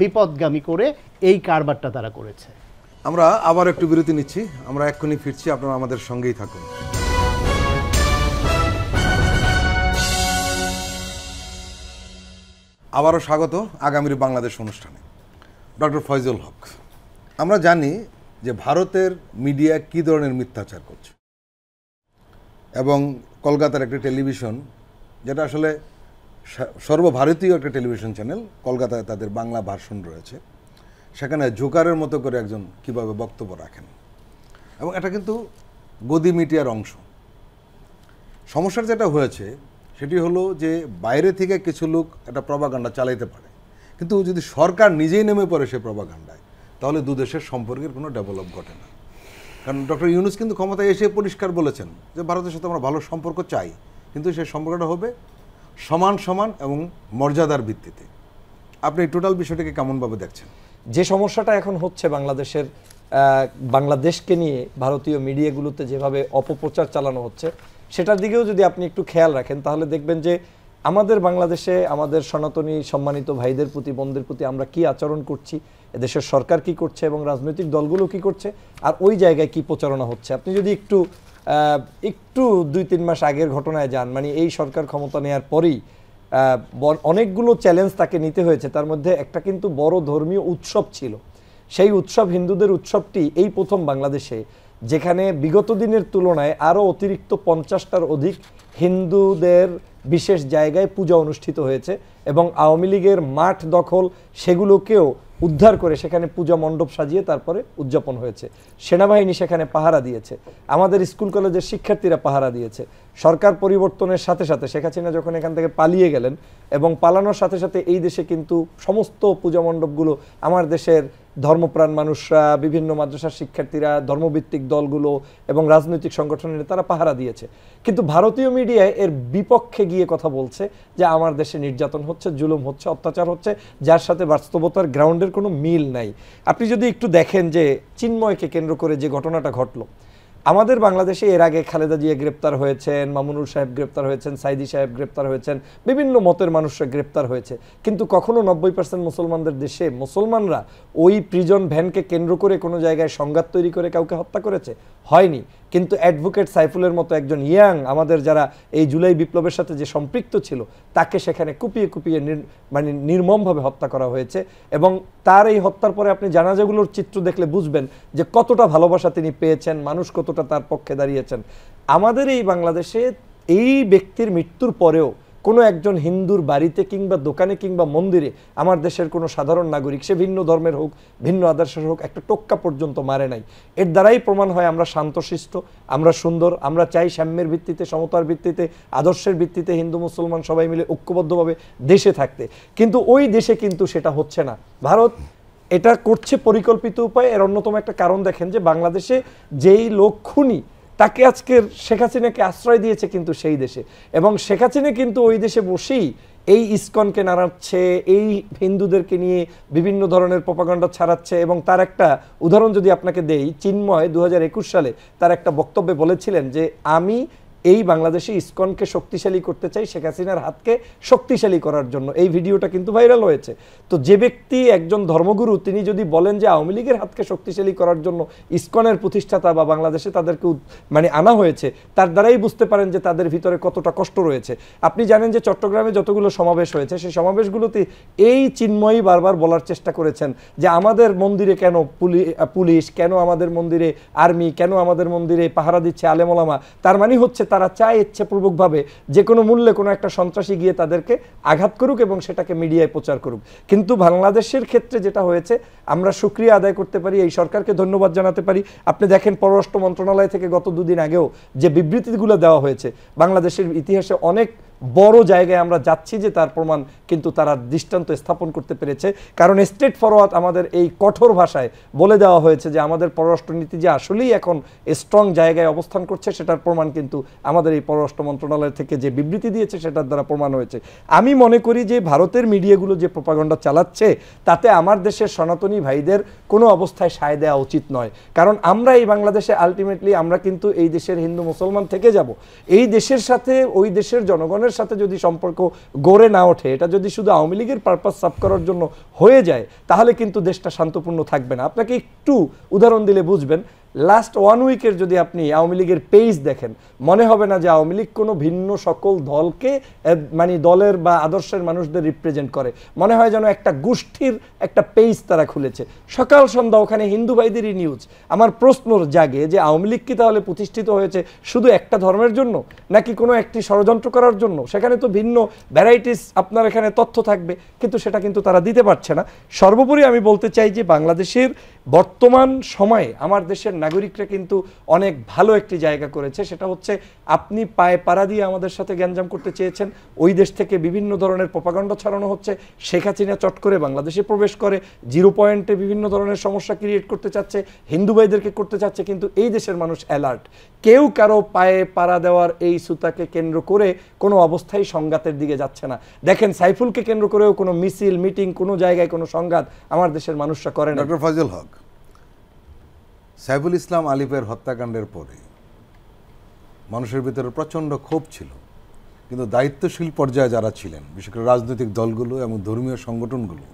বিপদগামী করে এই কারবারটা তারা করেছে আমরা আবার একটু বিরতি নিচ্ছি আমরা এক্ষুনি ফিরছি আপনারা আমাদের সঙ্গেই থাকুন আবারও স্বাগত আগামীর বাংলাদেশ অনুষ্ঠানে ডক্টর ফয়জুল হক আমরা জানি যে ভারতের মিডিয়া কি ধরনের মিথ্যাচার করছে এবং কলকাতার একটা টেলিভিশন যেটা আসলে সর্বভারতীয় একটা টেলিভিশন চ্যানেল কলকাতায় তাদের বাংলা ভার্সন রয়েছে সেখানে জোকারের মতো করে একজন কিভাবে বক্তব্য রাখেন এবং এটা কিন্তু গদি মিডিয়ার অংশ সমস্যার যেটা হয়েছে সেটি হলো যে বাইরে থেকে কিছু লোক একটা প্রভাকাণ্ডা চালাইতে পারে কিন্তু যদি সরকার নিজেই নেমে পড়ে সে প্রভাকাণ্ডায় তাহলে দুদেশের সম্পর্কের কোনো ডেভেলপ ঘটে না কারণ ডক্টর ইউনুস কিন্তু ক্ষমতায় এসে পরিষ্কার বলেছেন যে ভারতের সাথে আমরা ভালো সম্পর্ক চাই কিন্তু সেই সম্পর্কটা হবে সমান সমান এবং মর্যাদার ভিত্তিতে আপনি টোটাল বিষয়টাকে কেমনভাবে দেখছেন যে সমস্যাটা এখন হচ্ছে বাংলাদেশের বাংলাদেশকে নিয়ে ভারতীয় মিডিয়াগুলোতে যেভাবে অপপ্রচার চালানো হচ্ছে সেটার দিকেও যদি আপনি একটু খেয়াল রাখেন তাহলে দেখবেন যে আমাদের বাংলাদেশে আমাদের সনাতনী সম্মানিত ভাইদের প্রতি বন্ধের প্রতি আমরা কি আচরণ করছি এদেশের সরকার কি করছে এবং রাজনৈতিক দলগুলো কি করছে আর ওই জায়গায় কি প্রচারণা হচ্ছে আপনি যদি একটু একটু দুই তিন মাস আগের ঘটনায় যান মানে এই সরকার ক্ষমতা নেওয়ার পরেই অনেকগুলো চ্যালেঞ্জ তাকে নিতে হয়েছে তার মধ্যে একটা কিন্তু বড় ধর্মীয় উৎসব ছিল সেই উৎসব হিন্দুদের উৎসবটি এই প্রথম বাংলাদেশে যেখানে বিগত দিনের তুলনায় আরও অতিরিক্ত পঞ্চাশটার অধিক হিন্দুদের বিশেষ জায়গায় পূজা অনুষ্ঠিত হয়েছে এবং আওয়ামী লীগের মাঠ দখল সেগুলোকেও উদ্ধার করে সেখানে পূজা মণ্ডপ সাজিয়ে তারপরে উদযাপন হয়েছে সেনাবাহিনী সেখানে পাহারা দিয়েছে আমাদের স্কুল কলেজের শিক্ষার্থীরা পাহারা দিয়েছে সরকার পরিবর্তনের সাথে সাথে শেখ হাসিনা যখন এখান থেকে পালিয়ে গেলেন এবং পালানোর সাথে সাথে এই দেশে কিন্তু সমস্ত পূজা মণ্ডপগুলো আমার দেশের ধর্মপ্রাণ মানুষরা বিভিন্ন মাদ্রাসার শিক্ষার্থীরা ধর্মভিত্তিক দলগুলো এবং রাজনৈতিক সংগঠনের তারা পাহারা দিয়েছে কিন্তু ভারতীয় মিডিয়ায় এর বিপক্ষে গিয়ে কথা বলছে যে আমার দেশে নির্যাতন হচ্ছে জুলুম হচ্ছে অত্যাচার হচ্ছে যার সাথে বাস্তবতার গ্রাউন্ডের কোনো মিল নাই আপনি যদি একটু দেখেন যে চিন্ময়কে কেন্দ্র করে যে ঘটনাটা ঘটলো আমাদের বাংলাদেশে এর আগে খালেদা জিয়া গ্রেপ্তার হয়েছেন মামুনুর সাহেব গ্রেপ্তার হয়েছেন সাইদি সাহেব গ্রেপ্তার হয়েছেন বিভিন্ন মতের মানুষরা গ্রেপ্তার হয়েছে কিন্তু কখনো নব্বই পার্সেন্ট মুসলমানদের দেশে মুসলমানরা ওই প্রিজন ভ্যানকে কেন্দ্র করে কোনো জায়গায় সংঘাত তৈরি করে কাউকে হত্যা করেছে হয়নি কিন্তু অ্যাডভোকেট সাইফুলের মতো একজন ইয়াং আমাদের যারা এই জুলাই বিপ্লবের সাথে যে সম্পৃক্ত ছিল তাকে সেখানে কুপিয়ে কুপিয়ে মানে নির্মমভাবে হত্যা করা হয়েছে এবং তার এই হত্যার পরে আপনি জানাজাগুলোর চিত্র দেখলে বুঝবেন যে কতটা ভালোবাসা তিনি পেয়েছেন মানুষ কতটা তার পক্ষে দাঁড়িয়েছেন আমাদের এই বাংলাদেশে এই ব্যক্তির মৃত্যুর পরেও কোনো একজন হিন্দুর বাড়িতে কিংবা দোকানে কিংবা মন্দিরে আমার দেশের কোনো সাধারণ নাগরিক সে ভিন্ন ধর্মের হোক ভিন্ন আদর্শের হোক একটা টোক্কা পর্যন্ত মারে নাই এর দ্বারাই প্রমাণ হয় আমরা শান্তশিষ্ট আমরা সুন্দর আমরা চাই সাম্যের ভিত্তিতে সমতার ভিত্তিতে আদর্শের ভিত্তিতে হিন্দু মুসলমান সবাই মিলে ঐক্যবদ্ধভাবে দেশে থাকতে কিন্তু ওই দেশে কিন্তু সেটা হচ্ছে না ভারত এটা করছে পরিকল্পিত উপায়ে এর অন্যতম একটা কারণ দেখেন যে বাংলাদেশে যেই লোক খুনি তাকে আজকের শেখ হাসিনাকে আশ্রয় দিয়েছে কিন্তু সেই দেশে এবং শেখ হাসিনা কিন্তু ওই দেশে বসেই এই ইস্কনকে নাড়াচ্ছে এই হিন্দুদেরকে নিয়ে বিভিন্ন ধরনের প্রপাগণ্ডা ছাড়াচ্ছে এবং তার একটা উদাহরণ যদি আপনাকে দেই চিন্ময় দু সালে তার একটা বক্তব্যে বলেছিলেন যে আমি এই বাংলাদেশে ইস্কনকে শক্তিশালী করতে চাই শেখ হাসিনার হাতকে শক্তিশালী করার জন্য এই ভিডিওটা কিন্তু ভাইরাল হয়েছে তো যে ব্যক্তি একজন ধর্মগুরু তিনি যদি বলেন যে আওয়ামী লীগের হাতকে শক্তিশালী করার জন্য ইস্কনের প্রতিষ্ঠাতা বা বাংলাদেশে তাদেরকে মানে আনা হয়েছে তার দ্বারাই বুঝতে পারেন যে তাদের ভিতরে কতটা কষ্ট রয়েছে আপনি জানেন যে চট্টগ্রামে যতগুলো সমাবেশ হয়েছে সেই সমাবেশগুলোতে এই চিন্ময়ী বারবার বলার চেষ্টা করেছেন যে আমাদের মন্দিরে কেন পুলিশ কেন আমাদের মন্দিরে আর্মি কেন আমাদের মন্দিরে পাহারা দিচ্ছে আলেমলামা তার মানে হচ্ছে তারা চায় ইচ্ছাপূর্বকভাবে যে কোনো মূল্যে কোনো একটা সন্ত্রাসী গিয়ে তাদেরকে আঘাত করুক এবং সেটাকে মিডিয়ায় প্রচার করুক কিন্তু বাংলাদেশের ক্ষেত্রে যেটা হয়েছে আমরা সুক্রিয়া আদায় করতে পারি এই সরকারকে ধন্যবাদ জানাতে পারি আপনি দেখেন পররাষ্ট্র মন্ত্রণালয় থেকে গত দুদিন আগেও যে বিবৃতিগুলো দেওয়া হয়েছে বাংলাদেশের ইতিহাসে অনেক বড় জায়গায় আমরা যাচ্ছি যে তার প্রমাণ কিন্তু তারা দৃষ্টান্ত স্থাপন করতে পেরেছে কারণ স্টেট ফরওয়ার্ড আমাদের এই কঠোর ভাষায় বলে দেওয়া হয়েছে যে আমাদের পররাষ্ট্রনীতি যে আসলেই এখন স্ট্রং জায়গায় অবস্থান করছে সেটার প্রমাণ কিন্তু আমাদের এই পররাষ্ট্র মন্ত্রণালয় থেকে যে বিবৃতি দিয়েছে সেটার দ্বারা প্রমাণ হয়েছে আমি মনে করি যে ভারতের মিডিয়াগুলো যে প্রপাগণ্ডা চালাচ্ছে তাতে আমার দেশের সনাতনী ভাইদের কোনো অবস্থায় সায় দেওয়া উচিত নয় কারণ আমরা এই বাংলাদেশে আলটিমেটলি আমরা কিন্তু এই দেশের হিন্দু মুসলমান থেকে যাব এই দেশের সাথে ওই দেশের জনগণের সাথে যদি সম্পর্ক গড়ে না ওঠে এটা যদি শুধু আওয়ামী লীগের পারপাস সাফ করার জন্য হয়ে যায় তাহলে কিন্তু দেশটা শান্তপূর্ণ থাকবে না আপনাকে একটু উদাহরণ দিলে বুঝবেন লাস্ট ওয়ান উইকের যদি আপনি আওয়ামী লীগের পেজ দেখেন মনে হবে না যে আওয়ামী লীগ কোনো ভিন্ন সকল দলকে মানে দলের বা আদর্শের মানুষদের রিপ্রেজেন্ট করে মনে হয় যেন একটা গোষ্ঠীর একটা পেজ তারা খুলেছে সকাল সন্ধ্যা ওখানে হিন্দু ভাইদেরই নিউজ আমার প্রশ্ন জাগে যে আওয়ামী লীগ কি তাহলে প্রতিষ্ঠিত হয়েছে শুধু একটা ধর্মের জন্য নাকি কোনো একটি ষড়যন্ত্র করার জন্য সেখানে তো ভিন্ন ভ্যারাইটিস আপনার এখানে তথ্য থাকবে কিন্তু সেটা কিন্তু তারা দিতে পারছে না সর্বোপরি আমি বলতে চাই যে বাংলাদেশের বর্তমান সময়ে আমার দেশের নাগরিকরা কিন্তু অনেক ভালো একটি জায়গা করেছে সেটা হচ্ছে আপনি পায়ে পাড়া দিয়ে আমাদের সাথে গ্যাঞ্জাম করতে চেয়েছেন ওই দেশ থেকে বিভিন্ন ধরনের প্রপাগণ্ড ছড়ানো হচ্ছে শেখ হাসিনা চট করে বাংলাদেশে প্রবেশ করে জিরো পয়েন্টে বিভিন্ন ধরনের সমস্যা ক্রিয়েট করতে চাচ্ছে হিন্দু ভাইদেরকে করতে চাচ্ছে কিন্তু এই দেশের মানুষ অ্যালার্ট কেউ কারো পায়ে পাড়া দেওয়ার এই সুতাকে কেন্দ্র করে কোনো অবস্থায় সংঘাতের দিকে যাচ্ছে না দেখেন সাইফুলকে কেন্দ্র করেও কোনো মিছিল মিটিং কোনো জায়গায় কোনো সংঘাত আমার দেশের মানুষরা করে না ডক্টর ফজল হক সাইফুল ইসলাম আলিফের হত্যাকাণ্ডের পরে মানুষের ভিতরে প্রচণ্ড ক্ষোভ ছিল কিন্তু দায়িত্বশীল পর্যায়ে যারা ছিলেন বিশেষ করে রাজনৈতিক দলগুলো এবং ধর্মীয় সংগঠনগুলো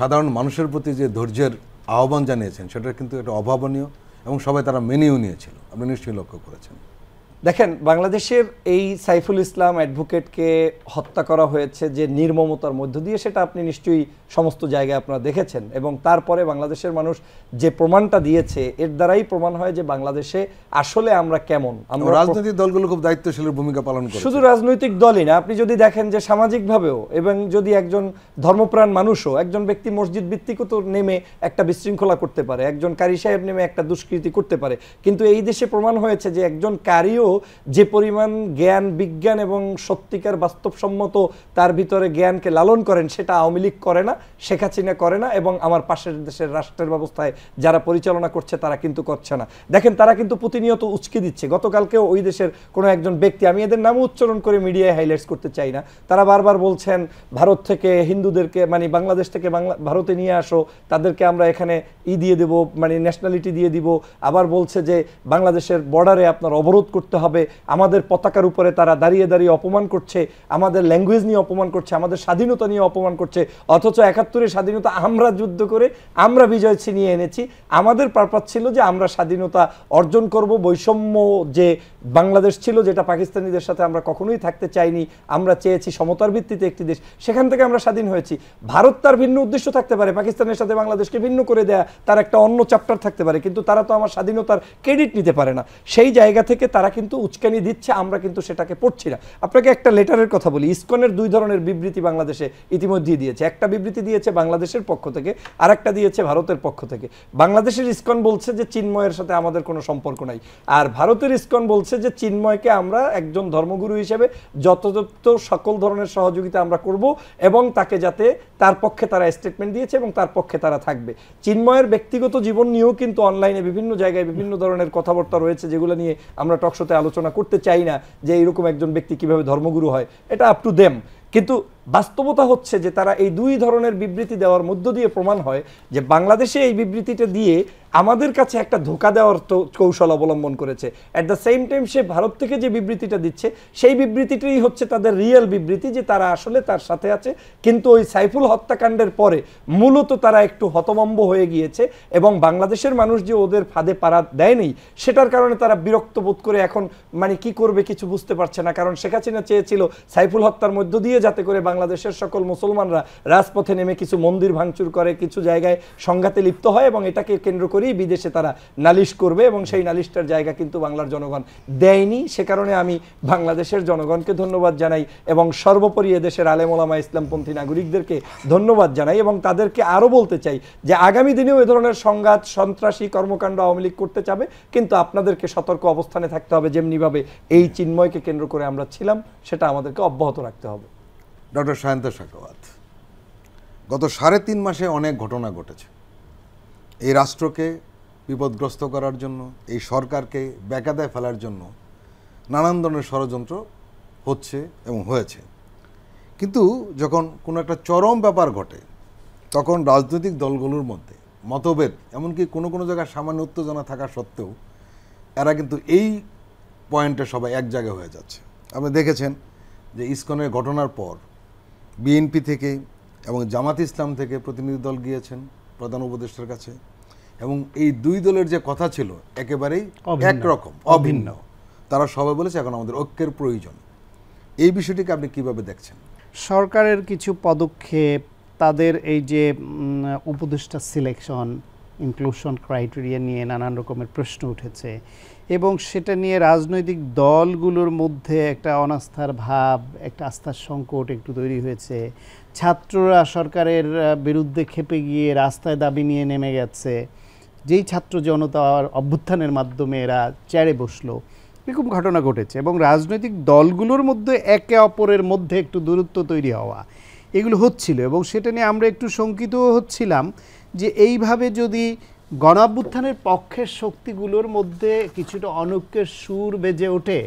সাধারণ মানুষের প্রতি যে ধৈর্যের আহ্বান জানিয়েছেন সেটা কিন্তু একটা অভাবনীয় এবং সবাই তারা মেনেও নিয়েছিল আপনি নিশ্চয়ই লক্ষ্য করেছেন দেখেন বাংলাদেশের এই সাইফুল ইসলাম অ্যাডভোকেটকে হত্যা করা হয়েছে যে নির্মমতার মধ্য দিয়ে সেটা আপনি নিশ্চয়ই সমস্ত জায়গায় আপনারা দেখেছেন এবং তারপরে বাংলাদেশের মানুষ যে প্রমাণটা দিয়েছে এর দ্বারাই প্রমাণ হয় যে বাংলাদেশে আসলে আমরা কেমন আমরা রাজনৈতিক দলগুলো খুব দায়িত্বশীলের ভূমিকা পালন করি শুধু রাজনৈতিক দলই না আপনি যদি দেখেন যে সামাজিকভাবেও এবং যদি একজন ধর্মপ্রাণ মানুষও একজন ব্যক্তি মসজিদ ভিত্তিক তো নেমে একটা বিশৃঙ্খলা করতে পারে একজন কারি সাহেব নেমে একটা দুষ্কৃতি করতে পারে কিন্তু এই দেশে প্রমাণ হয়েছে যে একজন কারিও যে পরিমাণ জ্ঞান বিজ্ঞান এবং সত্যিকার বাস্তবসম্মত তার ভিতরে জ্ঞানকে লালন করেন সেটা আওয়ামী লীগ করে না শেখ করে না এবং আমার পাশের দেশের রাষ্ট্রের ব্যবস্থায় যারা পরিচালনা করছে তারা কিন্তু করছে না দেখেন তারা কিন্তু প্রতিনিয়ত উচকে দিচ্ছে গতকালকেও ওই দেশের কোনো একজন ব্যক্তি আমি এদের নামও উচ্চারণ করে মিডিয়ায় হাইলাইটস করতে চাই না তারা বারবার বলছেন ভারত থেকে হিন্দুদেরকে মানে বাংলাদেশ থেকে বাংলা ভারতে নিয়ে আসো তাদেরকে আমরা এখানে ই দিয়ে দেবো মানে ন্যাশনালিটি দিয়ে দিব আবার বলছে যে বাংলাদেশের বর্ডারে আপনার অবরোধ করতে করতে হবে আমাদের পতাকার উপরে তারা দাঁড়িয়ে দাঁড়িয়ে অপমান করছে আমাদের ল্যাঙ্গুয়েজ নিয়ে অপমান করছে আমাদের স্বাধীনতা নিয়ে অপমান করছে অথচ একাত্তরের স্বাধীনতা আমরা যুদ্ধ করে আমরা বিজয় ছিনিয়ে এনেছি আমাদের পারপাস ছিল যে আমরা স্বাধীনতা অর্জন করব বৈষম্য যে বাংলাদেশ ছিল যেটা পাকিস্তানিদের সাথে আমরা কখনোই থাকতে চাইনি আমরা চেয়েছি সমতার ভিত্তিতে একটি দেশ সেখান থেকে আমরা স্বাধীন হয়েছি ভারত তার ভিন্ন উদ্দেশ্য থাকতে পারে পাকিস্তানের সাথে বাংলাদেশকে ভিন্ন করে দেয়া তার একটা অন্য চ্যাপ্টার থাকতে পারে কিন্তু তারা তো আমার স্বাধীনতার ক্রেডিট নিতে পারে না সেই জায়গা থেকে তারা কিন্তু কিন্তু উচকানি দিচ্ছে আমরা কিন্তু সেটাকে পড়ছি না আপনাকে একটা লেটারের কথা বলি ইস্কনের দুই ধরনের বিবৃতি বাংলাদেশে ইতিমধ্যেই দিয়েছে একটা বিবৃতি দিয়েছে বাংলাদেশের পক্ষ থেকে আর একটা দিয়েছে ভারতের পক্ষ থেকে বাংলাদেশের ইস্কন বলছে যে চিন্ময়ের সাথে আমাদের কোনো সম্পর্ক নাই আর ভারতের ইস্কন বলছে যে চিন্ময়কে আমরা একজন ধর্মগুরু হিসেবে যথাযথ সকল ধরনের সহযোগিতা আমরা করব এবং তাকে যাতে তার পক্ষে তারা স্টেটমেন্ট দিয়েছে এবং তার পক্ষে তারা থাকবে চিন্ময়ের ব্যক্তিগত জীবন নিয়েও কিন্তু অনলাইনে বিভিন্ন জায়গায় বিভিন্ন ধরনের কথাবার্তা রয়েছে যেগুলো নিয়ে আমরা টকশোতে আলোচনা করতে চাই না যে এরকম একজন ব্যক্তি কিভাবে ধর্মগুরু হয় এটা আপ টু দেম কিন্তু বাস্তবতা হচ্ছে যে তারা এই দুই ধরনের বিবৃতি দেওয়ার মধ্য দিয়ে প্রমাণ হয় যে বাংলাদেশে এই বিবৃতিটা দিয়ে আমাদের কাছে একটা ধোকা দেওয়ার কৌশল অবলম্বন করেছে অ্যাট দ্য সেম টাইম সে ভারত থেকে যে বিবৃতিটা দিচ্ছে সেই বিবৃতিটাই হচ্ছে তাদের রিয়েল বিবৃতি যে তারা আসলে তার সাথে আছে কিন্তু ওই সাইফুল হত্যাকাণ্ডের পরে মূলত তারা একটু হতমম্ব হয়ে গিয়েছে এবং বাংলাদেশের মানুষ যে ওদের ফাঁদে পাড়া দেয়নি সেটার কারণে তারা বিরক্ত বোধ করে এখন মানে কি করবে কিছু বুঝতে পারছে না কারণ শেখ হাসিনা চেয়েছিল সাইফুল হত্যার মধ্য দিয়ে যাতে করে বাংলাদেশের সকল মুসলমানরা রাজপথে নেমে কিছু মন্দির ভাঙচুর করে কিছু জায়গায় সংঘাতে লিপ্ত হয় এবং এটাকে কেন্দ্র করেই বিদেশে তারা নালিশ করবে এবং সেই নালিশটার জায়গা কিন্তু বাংলার জনগণ দেয়নি সে কারণে আমি বাংলাদেশের জনগণকে ধন্যবাদ জানাই এবং সর্বোপরি এদেশের আলেমোলামা ইসলামপন্থী নাগরিকদেরকে ধন্যবাদ জানাই এবং তাদেরকে আরও বলতে চাই যে আগামী দিনেও এ ধরনের সংঘাত সন্ত্রাসী কর্মকাণ্ড আওয়ামী লীগ করতে চাবে কিন্তু আপনাদেরকে সতর্ক অবস্থানে থাকতে হবে যেমনিভাবে এই চিন্ময়কে কেন্দ্র করে আমরা ছিলাম সেটা আমাদেরকে অব্যাহত রাখতে হবে ডক্টর সায়ন্ত সাকওয়াত গত সাড়ে তিন মাসে অনেক ঘটনা ঘটেছে এই রাষ্ট্রকে বিপদগ্রস্ত করার জন্য এই সরকারকে ব্যাকাদায় ফেলার জন্য নানান ধরনের ষড়যন্ত্র হচ্ছে এবং হয়েছে কিন্তু যখন কোনো একটা চরম ব্যাপার ঘটে তখন রাজনৈতিক দলগুলোর মধ্যে মতভেদ এমনকি কোনো কোনো জায়গায় সামান্য উত্তেজনা থাকা সত্ত্বেও এরা কিন্তু এই পয়েন্টে সবাই এক জায়গায় হয়ে যাচ্ছে আপনি দেখেছেন যে ইস্কনের ঘটনার পর বিএনপি থেকে এবং জামাত ইসলাম থেকে প্রতিনিধি দল গিয়েছেন প্রধান উপদেষ্টার কাছে এবং এই দুই দলের যে কথা ছিল একেবারেই একরকম অভিন্ন তারা সবাই বলেছে এখন আমাদের ঐক্যের প্রয়োজন এই বিষয়টিকে আপনি কিভাবে দেখছেন সরকারের কিছু পদক্ষেপ তাদের এই যে উপদেষ্টা সিলেকশন ইনক্লুশন ক্রাইটেরিয়া নিয়ে নানান রকমের প্রশ্ন উঠেছে এবং সেটা নিয়ে রাজনৈতিক দলগুলোর মধ্যে একটা অনাস্থার ভাব একটা আস্থার সংকট একটু তৈরি হয়েছে ছাত্ররা সরকারের বিরুদ্ধে খেপে গিয়ে রাস্তায় দাবি নিয়ে নেমে গেছে যেই ছাত্র জনতার অভ্যুত্থানের মাধ্যমে এরা চেয়ারে বসলো এরকম ঘটনা ঘটেছে এবং রাজনৈতিক দলগুলোর মধ্যে একে অপরের মধ্যে একটু দূরত্ব তৈরি হওয়া এগুলো হচ্ছিল এবং সেটা নিয়ে আমরা একটু শঙ্কিতও হচ্ছিলাম যে এইভাবে যদি গণাভ্যুত্থানের পক্ষের শক্তিগুলোর মধ্যে কিছুটা অনুকের সুর বেজে ওঠে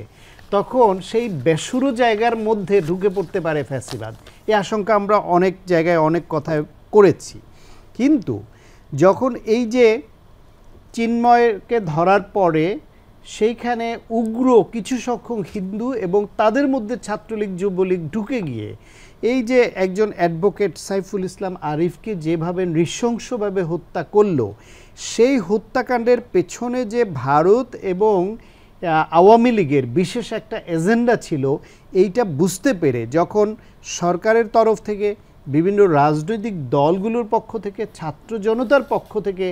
তখন সেই বেসুরো জায়গার মধ্যে ঢুকে পড়তে পারে ফ্যাসিবাদ এই আশঙ্কা আমরা অনেক জায়গায় অনেক কথায় করেছি কিন্তু যখন এই যে চিন্ময়কে ধরার পরে সেইখানে উগ্র কিছু সংখ্যক হিন্দু এবং তাদের মধ্যে ছাত্রলীগ যুবলীগ ঢুকে গিয়ে এই যে একজন অ্যাডভোকেট সাইফুল ইসলাম আরিফকে যেভাবে নৃশংসভাবে হত্যা করল সেই হত্যাকাণ্ডের পেছনে যে ভারত এবং আওয়ামী লীগের বিশেষ একটা এজেন্ডা ছিল এইটা বুঝতে পেরে যখন সরকারের তরফ থেকে বিভিন্ন রাজনৈতিক দলগুলোর পক্ষ থেকে ছাত্র জনতার পক্ষ থেকে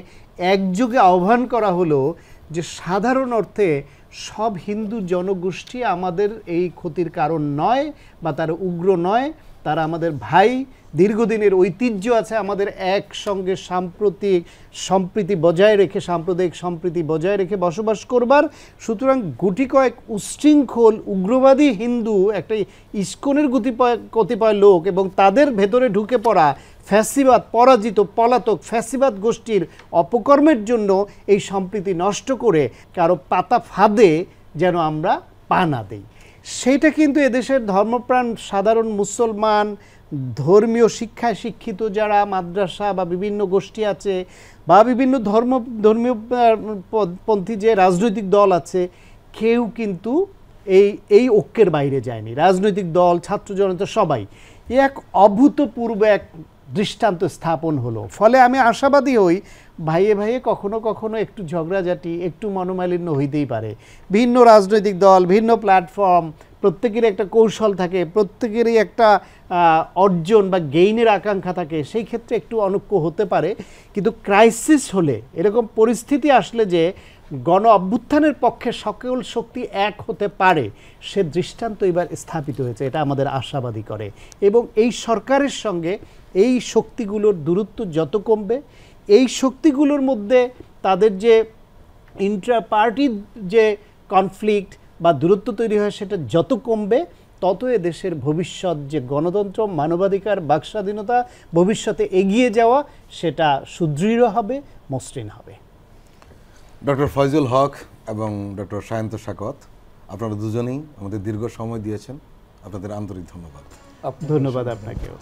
একযোগে আহ্বান করা হলো যে সাধারণ অর্থে সব হিন্দু জনগোষ্ঠী আমাদের এই ক্ষতির কারণ নয় বা তার উগ্র নয় তারা আমাদের ভাই দীর্ঘদিনের ঐতিহ্য আছে আমাদের একসঙ্গে সাম্প্রতিক সম্প্রীতি বজায় রেখে সাম্প্রদায়িক সম্প্রীতি বজায় রেখে বসবাস করবার সুতরাং গুটি কয়েক উশৃঙ্খল উগ্রবাদী হিন্দু একটা ইস্কনের গতিপয় কতিপয় লোক এবং তাদের ভেতরে ঢুকে পড়া ফ্যাসিবাদ পরাজিত পলাতক ফ্যাসিবাদ গোষ্ঠীর অপকর্মের জন্য এই সম্প্রীতি নষ্ট করে কারো পাতা ফাঁদে যেন আমরা পা না দেই সেইটা কিন্তু এদেশের ধর্মপ্রাণ সাধারণ মুসলমান ধর্মীয় শিক্ষায় শিক্ষিত যারা মাদ্রাসা বা বিভিন্ন গোষ্ঠী আছে বা বিভিন্ন ধর্ম ধর্মীয় পন্থী যে রাজনৈতিক দল আছে কেউ কিন্তু এই এই ঐক্যের বাইরে যায়নি রাজনৈতিক দল ছাত্র জনতা সবাই এক অভূতপূর্ব এক দৃষ্টান্ত স্থাপন হলো ফলে আমি আশাবাদী হই ভাইয়ে ভাইয়ে কখনো কখনো একটু ঝগড়াঝাটি একটু মনোমালিন্য হইতেই পারে ভিন্ন রাজনৈতিক দল ভিন্ন প্ল্যাটফর্ম প্রত্যেকেরই একটা কৌশল থাকে প্রত্যেকেরই একটা অর্জন বা গেইনের আকাঙ্ক্ষা থাকে সেই ক্ষেত্রে একটু অনুক্য হতে পারে কিন্তু ক্রাইসিস হলে এরকম পরিস্থিতি আসলে যে গণ অভ্যুত্থানের পক্ষে সকল শক্তি এক হতে পারে সে দৃষ্টান্ত এবার স্থাপিত হয়েছে এটা আমাদের আশাবাদী করে এবং এই সরকারের সঙ্গে এই শক্তিগুলোর দূরত্ব যত কমবে এই শক্তিগুলোর মধ্যে তাদের যে ইন্ট্রা পার্টির যে কনফ্লিক্ট বা দূরত্ব তৈরি হয় সেটা যত কমবে তত এ দেশের ভবিষ্যৎ যে গণতন্ত্র মানবাধিকার বাকস্বাধীনতা ভবিষ্যতে এগিয়ে যাওয়া সেটা সুদৃঢ় হবে মসৃণ হবে ডক্টর ফয়জুল হক এবং ডক্টর সায়ন্ত শাকত আপনারা দুজনেই আমাদের দীর্ঘ সময় দিয়েছেন আপনাদের আন্তরিক ধন্যবাদ ধন্যবাদ আপনাকেও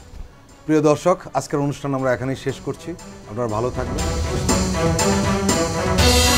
প্রিয় দর্শক আজকের অনুষ্ঠান আমরা এখানেই শেষ করছি আপনারা ভালো থাকবেন